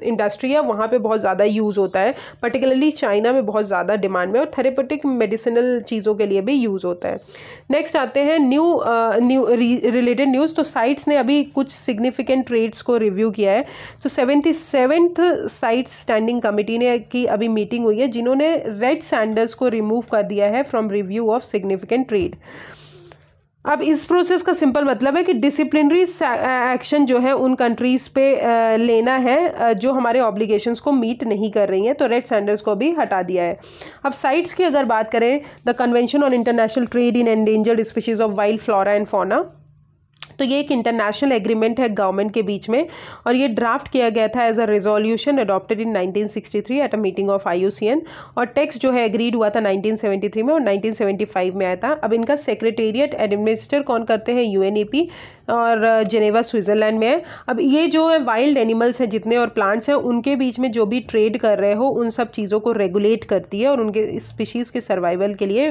इंडस्ट्री है वहाँ पे बहुत ज़्यादा यूज़ होता है पर्टिकुलरली चाइना में बहुत ज़्यादा डिमांड में और थेरेपेटिक मेडिसिनल चीज़ों के लिए भी यूज़ होता है नेक्स्ट आते हैं न्यू न्यू रिलेटेड न्यूज़ तो साइट्स ने अभी कुछ सिग्निफिकेंट ट्रेड्स को रिव्यू किया है तो seventy seventh CITES standing committee ने की अभी मीटिंग हुई है जिन्होंने रेड सैंडल्स को रिमूव कर दिया है है from review of significant trade अब इस प्रोसेस का सिंपल मतलब है कि डिसिप्लिनरी एक्शन जो है उन कंट्रीज़ पे लेना है जो हमारे ऑब्लिगेशंस को मीट नहीं कर रही हैं तो रेड सैंडर्स को भी हटा दिया है अब साइट्स की अगर बात करें the convention on international trade in endangered species of wild flora and fauna तो ये एक इंटरनेशनल एग्रीमेंट है गवर्नमेंट के बीच में और ये ड्राफ्ट किया गया था as a resolution adopted in 1963 at a meeting of I और टेक्स्ट जो है एग्रीड हुआ था 1973 में और 1975 में आया था अब इनका सेक्रेटेरिएट एडमिनिस्टर कौन करते हैं यू और जेनेवा स्विट्ज़रलैंड में है अब ये जो है वाइल्ड एनिमल्स हैं जितने और प्लांट्स हैं उनके बीच में जो भी ट्रेड कर रहे हो उन सब चीज़ों को रेगुलेट करती है और उनके स्पीशीज़ के सर्वाइवल के लिए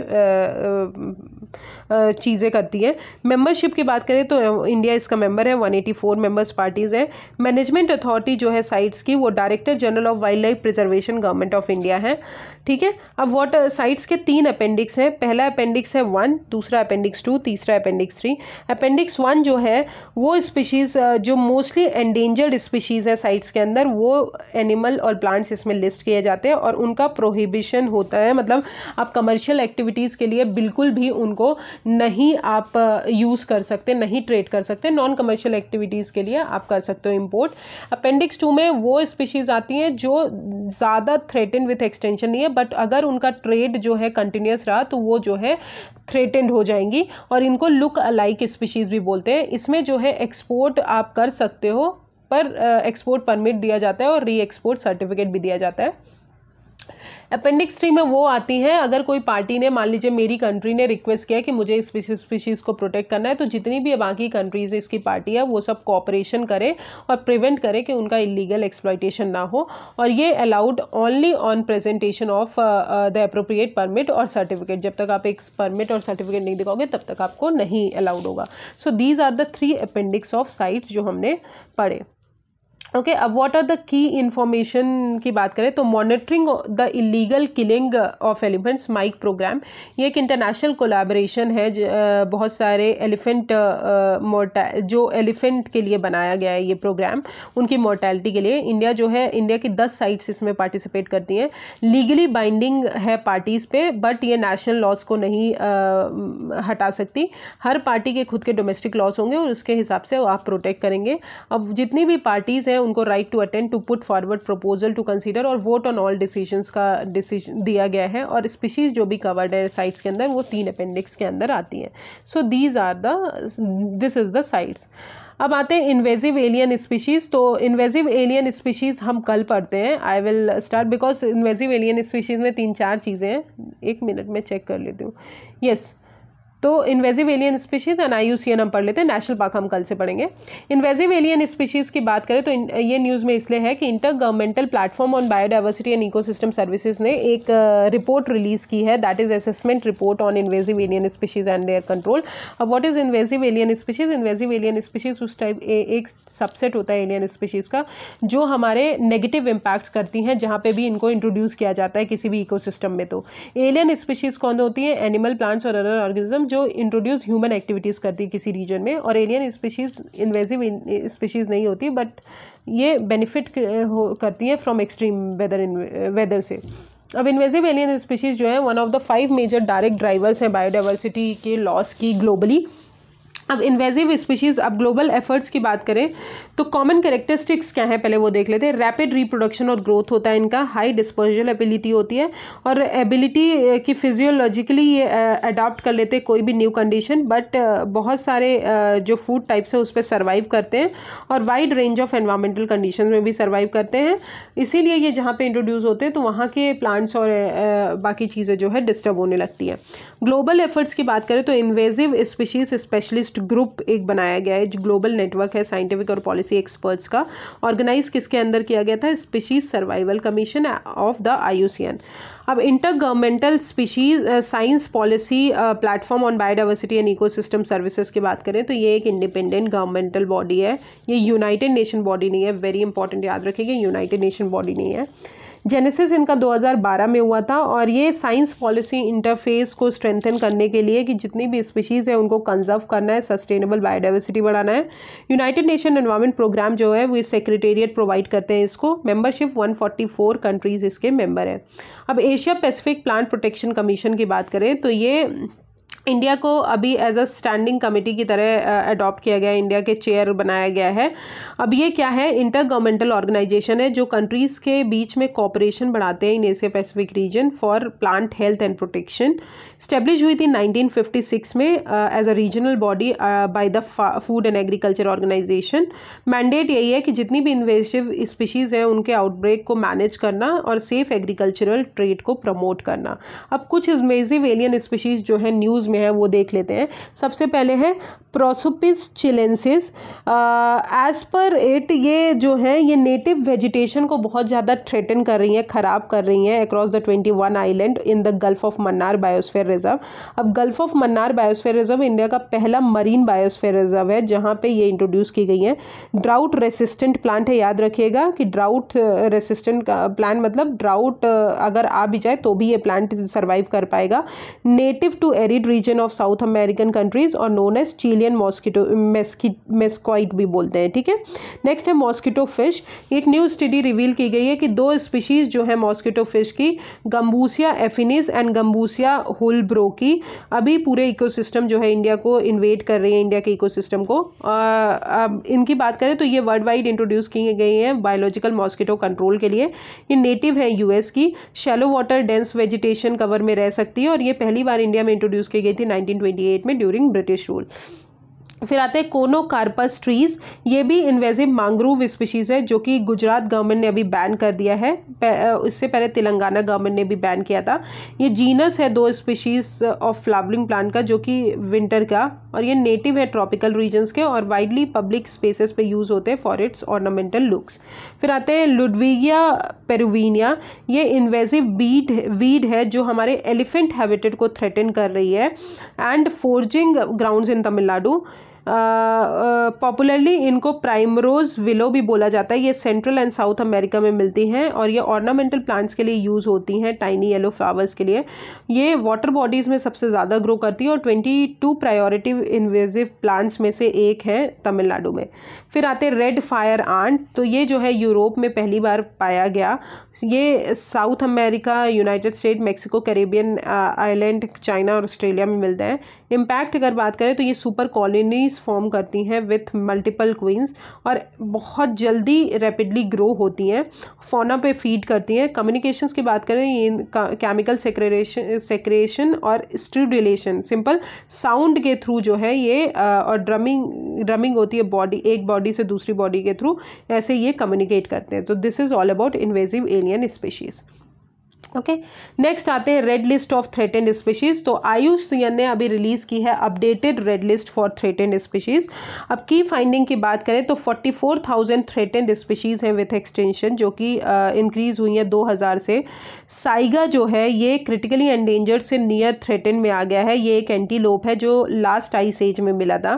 चीज़ें करती है मेंबरशिप की बात करें तो इंडिया इसका मेंबर है 184 मेम्बर्स पार्टीज़ हैं मैनेजमेंट अथॉरिटी जो है साइट्स की वो director general of wild life preservation government of India है ठीक है अब वॉट साइट्स के तीन अपेंडिक्स हैं पहला अपेंडिक्स है वन दूसरा अपेंडिक्स टू तीसरा अपेंडिक्स थ्री अपेंडिक्स वन जो है वो स्पीशीज़ जो मोस्टली एंडेंजर्ड स्पीशीज़ है साइट्स के अंदर वो एनिमल और प्लांट्स इसमें लिस्ट किए जाते हैं और उनका प्रोहिबिशन होता है मतलब आप कमर्शियल एक्टिविटीज़ के लिए बिल्कुल भी उनको नहीं आप यूज़ कर सकते नहीं ट्रेड कर सकते नॉन कमर्शियल एक्टिविटीज़ के लिए आप कर सकते हो इम्पोर्ट अपेंडिक्स टू में वो स्पीशीज़ आती हैं जो ज़्यादा थ्रेटन विथ एक्सटेंशन नहीं है बट अगर उनका ट्रेड जो है कंटिन्यूस रहा तो वो जो है थ्रेटेंड हो जाएंगी और इनको लुक अलाइक स्पीशीज़ भी बोलते हैं इसमें जो है एक्सपोर्ट आप कर सकते हो पर एक्सपोर्ट परमिट दिया जाता है और री एक्सपोर्ट सर्टिफिकेट भी दिया जाता है अपेंडिक्स थ्री में वो आती हैं अगर कोई पार्टी ने मान लीजिए मेरी कंट्री ने रिक्वेस्ट किया कि मुझे इस स्पीशीज़ को प्रोटेक्ट करना है तो जितनी भी बाकी कंट्रीज़ इसकी पार्टी है वो सब कॉपरेशन करें और प्रिवेंट करें कि उनका इलीगल एक्सप्लाइटेशन ना हो और ये allowed only on presentation of the appropriate permit और सर्टिफिकेट जब तक आप एक परमिट और सर्टिफिकेट नहीं दिखाओगे तब तक आपको नहीं अलाउड होगा so these are the three appendix of CITES जो हमने पढ़े ओके अब what are the key information की बात करें तो monitoring the illegal killing of elephants MIKE programme ये एक इंटरनेशनल कोलैबोरेशन है बहुत सारे एलिफेंट मोटा जो एलिफेंट के लिए बनाया गया है ये प्रोग्राम उनकी मोर्टैलिटी के लिए इंडिया जो है इंडिया की दस साइट्स इसमें पार्टिसिपेट करती हैं लीगली बाइंडिंग है पार्टीज़ पे बट ये नेशनल लॉस को नहीं आ, हटा सकती हर पार्टी के खुद के डोमेस्टिक लॉस होंगे और उसके हिसाब से आप प्रोटेक्ट करेंगे अब जितनी भी पार्टीज़ हैं हैं उनको right to attend to put forward proposal to consider और वोट ऑन ऑल डिसीजंस का डिसीजन दिया गया है और स्पीशीज़ जो भी कवर्ड है साइट्स के अंदर वो तीन अपेंडिक्स के अंदर आती हैं so these are the this is the CITES अब आते हैं इन्वेजिव एलियन स्पीशीज़ तो इन्वेजिव एलियन स्पीशीज़ हम कल पढ़ते हैं I will start because invasive alien species में तीन चार चीज़ें हैं एक मिनट में चेक कर लेती हूँ यस तो invasive alien species and I U C N हम पढ़ लेते हैं नेशनल पार्क हम कल से पढ़ेंगे इन्वेजिव एलियन स्पीशीज़ की बात करें तो ये न्यूज़ में इसलिए है कि inter governmental platform on biodiversity and ecosystem services ने एक रिपोर्ट रिलीज़ की है that is assessment report on invasive alien species and their control अब what is invasive alien species invasive alien species उस टाइप एक सबसेट होता है alien species का जो हमारे नेगेटिव इम्पैक्ट्स करती हैं जहाँ पर भी इनको इंट्रोड्यूस किया जाता है किसी भी सिस्टम में तो एलियन स्पीशीज़ कौन होती है एनिमल प्लांट्स और अदर ऑर्गेनिज्म जो इंट्रोड्यूस ह्यूमन एक्टिविटीज़ करती है किसी रीजन में और एलियन स्पीशीज़ इन्वेजिव स्पीशीज़ नहीं होती बट ये बेनिफिट करती हैं फ्रॉम एक्सट्रीम वेदर वेदर से अब इन्वेजिव एलियन स्पीशीज़ जो है one of the five major direct drivers हैं बायोडाइवर्सिटी के लॉस की ग्लोबली अब इन्वेजिव स्पीशीज़ अब ग्लोबल एफर्ट्स की बात करें तो कॉमन करेक्टरिस्टिक्स क्या है पहले वो देख लेते हैं रैपिड रिप्रोडक्शन और ग्रोथ होता है इनका हाई डिस्पोजल एबिलिटी होती है और एबिलिटी की फिजियोलॉजिकली ये अडाप्ट कर लेते हैं कोई भी न्यू कंडीशन बट बहुत सारे जो फूड टाइप्स हैं उस पर सर्वाइव करते हैं और wide range of environmental condition में भी सर्वाइव करते हैं इसीलिए ये जहाँ पर इंट्रोड्यूस होते हैं तो वहाँ के प्लांट्स और बाकी चीज़ें जो है डिस्टर्ब होने लगती हैं ग्लोबल एफर्ट्स की बात करें तो invasive species specialist expert group एक बनाया गया है जो ग्लोबल नेटवर्क है साइंटिफिक और पॉलिसी एक्सपर्ट्स का ऑर्गेनाइज किसके अंदर किया गया था species survival commission of the I अब inter governmental species science policy platform on biodiversity and ecosystem services की बात करें तो ये एक इंडिपेंडेंट गवर्नमेंटल बॉडी है ये यूनाइटेड नेशन बॉडी नहीं है वेरी इंपॉर्टेंट याद रखेंगे यूनाइटेड नेशन बॉडी नहीं है जेनेसिस इनका 2012 में हुआ था और ये साइंस पॉलिसी इंटरफेस को स्ट्रेंथन करने के लिए कि जितनी भी स्पीशीज़ है उनको कंजर्व करना है सस्टेनेबल बायोडाइवर्सिटी बढ़ाना है यूनाइटेड नेशन एनवायरमेंट प्रोग्राम जो है वो सेक्रेटेरिएट प्रोवाइड करते हैं इसको मेंबरशिप 144 कंट्रीज़ इसके मेंबर हैं अब Asia Pacific plant protection commission की बात करें तो ये इंडिया को अभी एज अ स्टैंडिंग कमेटी की तरह अडॉप्ट किया गया है इंडिया के चेयर बनाया गया है अब ये क्या है इंटर गवर्नमेंटल ऑर्गेनाइजेशन है जो कंट्रीज़ के बीच में कॉपरेशन बढ़ाते हैं in Asia Pacific region for plant health and protection establish हुई थी 1956 में as a regional body by the Food and Agriculture Organization mandate यही है कि जितनी भी इन्वेसिव स्पीशीज़ हैं उनके आउटब्रेक को मैनेज करना और सेफ एग्रीकल्चरल ट्रेड को प्रमोट करना अब कुछ इन्वेजिव एलियन स्पीशीज़ जो है न्यूज़ में में है वो देख लेते हैं सबसे पहले है Prosopis chilensis as per it ये जो है ये नेटिव वेजिटेशन को बहुत ज़्यादा थ्रेटन कर रही है ख़राब कर रही है across the twenty one island in the Gulf of Mannar biosphere reserve अब Gulf of Mannar biosphere reserve India का पहला मरीन बायोस्फेयर रिजर्व है जहाँ पे ये इंट्रोड्यूस की गई है ड्राउट रेसिस्टेंट प्लांट है याद रखिएगा कि ड्राउट रेसिस्टेंट प्लांट मतलब ड्राउट अगर आ भी जाए तो भी ये प्लांट सर्वाइव कर पाएगा native to arid region region of South American countries और known as Chilean mosquito mesquite भी बोलते हैं ठीक है नेक्स्ट है मॉस्किटो फिश एक न्यू स्टडी रिवील की गई है कि दो स्पीशीज़ जो है मॉस्किटो फिश की Gambusia affinis and Gambusia holbrooki की अभी पूरे इकोसिस्टम जो है इंडिया को इन्वेट कर रही है इंडिया के इकोसिस्टम को अब इनकी बात करें तो ये वर्ल्ड वाइड इंट्रोड्यूस किए गए हैं बायोलॉजिकल मॉस्किटो कंट्रोल के लिए ये नेटिव है यूएस की shallow water dense vegetation cover में रह सकती है और ये पहली बार इंडिया में इंट्रोड्यूस की गई थी 1928 में ड्यूरिंग ब्रिटिश रूल फिर आते हैं कोनो कार्पस ट्रीज ये भी इन्वेजिव मांगरूव स्पीशीज़ है जो कि गुजरात गवर्नमेंट ने अभी बैन कर दिया है उससे पहले तेलंगाना गवर्नमेंट ने भी बैन किया था ये जीनस है दो स्पीशीज़ ऑफ फ्लावरिंग प्लांट का जो कि विंटर का और ये नेटिव है ट्रॉपिकल रीजन्स के और वाइडली पब्लिक स्पेसेस पे यूज़ होते हैं फॉर इट्स ऑर्नामेंटल लुक्स फिर आते हैं लुडविगिया पेरुवीनिया ये इन्वेजिव बीड वीड है जो हमारे एलिफेंट हैबिटेट को थ्रेटन कर रही है and forging grounds in Tamil Nadu popularly इनको प्राइमरोज विलो भी बोला जाता है ये सेंट्रल एंड साउथ अमेरिका में मिलती हैं और ये ऑर्नामेंटल प्लांट्स के लिए यूज़ होती हैं टाइनी येलो फ्लावर्स के लिए ये वाटर बॉडीज़ में सबसे ज़्यादा ग्रो करती है और twenty two priority invasive plants में से एक है तमिलनाडु में फिर आते रेड फायर आंट तो ये जो है यूरोप में पहली बार पाया गया ये South America United State Mexico Caribbean island China और ऑस्ट्रेलिया में मिलते हैं इम्पैक्ट अगर बात करें तो ये सुपर कॉलोनीज फॉर्म करती हैं विथ मल्टीपल क्वींस और बहुत जल्दी रैपिडली ग्रो होती हैं फोना पे फीड करती हैं कम्युनिकेशंस की बात करें ये केमिकल सेक्रेशन सेक्रेशन और स्ट्रीडुलेशन सिंपल साउंड के थ्रू जो है ये और ड्रमिंग ड्रमिंग होती है बॉडी एक बॉडी से दूसरी बॉडी के थ्रू ऐसे ये कम्युनिकेट करते हैं तो this is all about invasive alien species okay next आते हैं red list of threatened species तो आयुष ने अभी रिलीज़ की है updated red list for threatened species अब की फाइंडिंग की बात करें तो 44,000 थ्रेटेंड स्पीशीज़ हैं विथ एक्सटेंशन जो कि इंक्रीज़ हुई है 2000 से साइगा जो है ये क्रिटिकली एंडेंजर्ड से नियर थ्रेटेंड में आ गया है ये एक एंटीलोप है जो लास्ट आइस एज में मिला था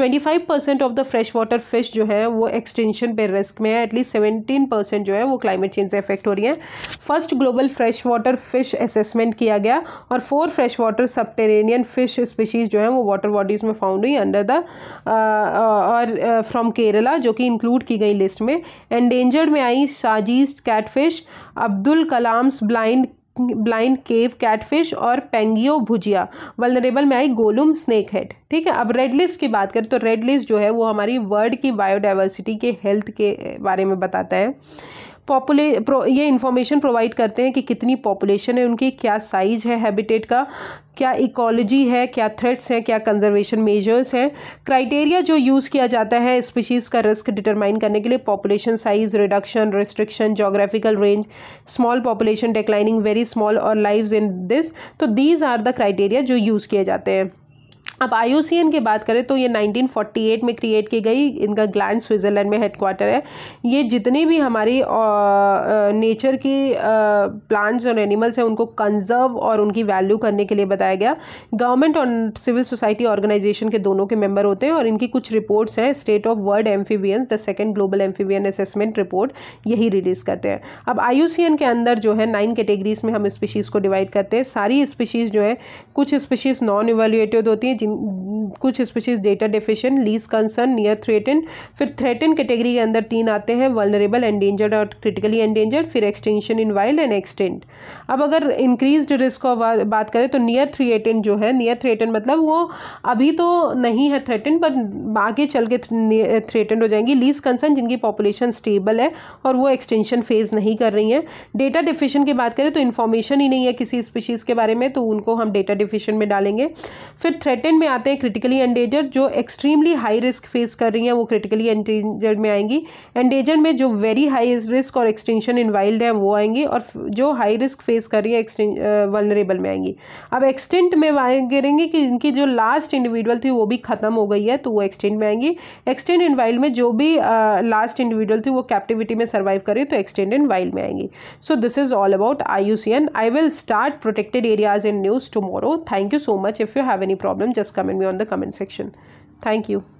twenty of the fresh water fish जो है वो एक्सटेंशन पर रिस्क में है एटलीस्ट सेवेंटीन जो है वो क्लाइमेट चेंज से इफेक्ट हो रही है first global fresh water fish assessment किया गया और four fresh water subterranean fish species जो है वो वाटर बॉडीज़ में फाउंड हुई अंडर द uh, uh, और फ्रॉम uh, केरला जो कि इंक्लूड की गई लिस्ट में एंडेंजर्ड में आई साजीज catfish Abdul Kalam's blind blind cave catfish और पेंगियो भुजिया वलनरेबल में आई गोलूम स्नेक हेड ठीक है अब रेड लिस्ट की बात करें तो रेड लिस्ट जो है वो हमारी वर्ल्ड की बायोडाइवर्सिटी के हेल्थ के बारे में बताता है पॉपुले ये इन्फॉर्मेशन प्रोवाइड करते हैं कि कितनी पॉपुलेशन है उनकी क्या साइज है हैबिटेट का क्या इकोलॉजी है क्या थ्रेट्स हैं क्या कंजर्वेशन मेजर्स हैं क्राइटेरिया जो यूज़ किया जाता है स्पीशीज़ का रिस्क डिटरमाइन करने के लिए population size reduction restriction geographical range small population declining very small और लाइव्स इन दिस तो दीज आर द क्राइटेरिया जो यूज़ किए जाते हैं अब आई की बात करें तो ये 1948 में क्रिएट की गई इनका ग्लैंड स्विट्ज़रलैंड में हेडक्वार्टर है ये जितने भी हमारी नेचर के प्लांट्स और एनिमल्स हैं उनको कंजर्व और उनकी वैल्यू करने के लिए बताया गया गवर्नमेंट और सिविल सोसाइटी ऑर्गेनाइजेशन के दोनों के मेंबर होते हैं और इनकी कुछ रिपोर्ट्स हैं State of World Amphibians the second global amphibian assessment report यही रिलीज़ करते हैं अब आई के अंदर जो है नाइन कैटेगरीज में हम स्पीशीज़ को डिवाइड करते हैं सारी स्पीशीज़ जो है कुछ स्पीशीज़ नॉन इवेल्यूएटेड होती हैं लेकिन कुछ species data deficient least concern near threaten फिर थ्रेटन कैटेगरी के अंदर तीन आते हैं वर्नरेबल एंडेंजर्ड और क्रिटिकली एंडेंजर्ड फिर extension in wild and extant अब अगर इंक्रीज रिस्क का बात करें तो नियर थ्रिएटन जो है नियर थ्रेटन मतलब वो अभी तो नहीं है थ्रेटन पर आगे चल के थ्रेटन हो जाएंगी लीज कंसर्न जिनकी पॉपुलेशन स्टेबल है और वो एक्सटेंशन फेज़ नहीं कर रही हैं डेटा डिफिशन की बात करें तो इन्फॉर्मेशन ही नहीं है किसी स्पीशीज़ के बारे में तो उनको हम डेटा डिफिशन में डालेंगे फिर थ्रेटन सेकंड में आते हैं क्रिटिकली एंडेजर जो एक्सट्रीमली हाई रिस्क फेस कर रही हैं वो क्रिटिकली एंडेजर में आएंगी एंडेजर में जो वेरी हाई रिस्क और एक्सटेंशन इन वाइल्ड है वो आएंगे और जो हाई रिस्क फेस कर रही है वनरेबल में आएंगी अब एक्सटेंट में करेंगे कि इनकी जो लास्ट इंडिविजुअल थी वो भी ख़त्म हो गई है तो वो एक्सटेंट में आएंगी एक्सटेंट इन वाइल्ड में जो भी लास्ट इंडिविजुअल थी वो कैप्टिविटी में सर्वाइव करे तो एक्सटेंट इन वाइल्ड में आएंगी so this is all about I I will start protected areas in news tomorrow thank you so much if you have any problem just just comment me on the comment section. Thank you.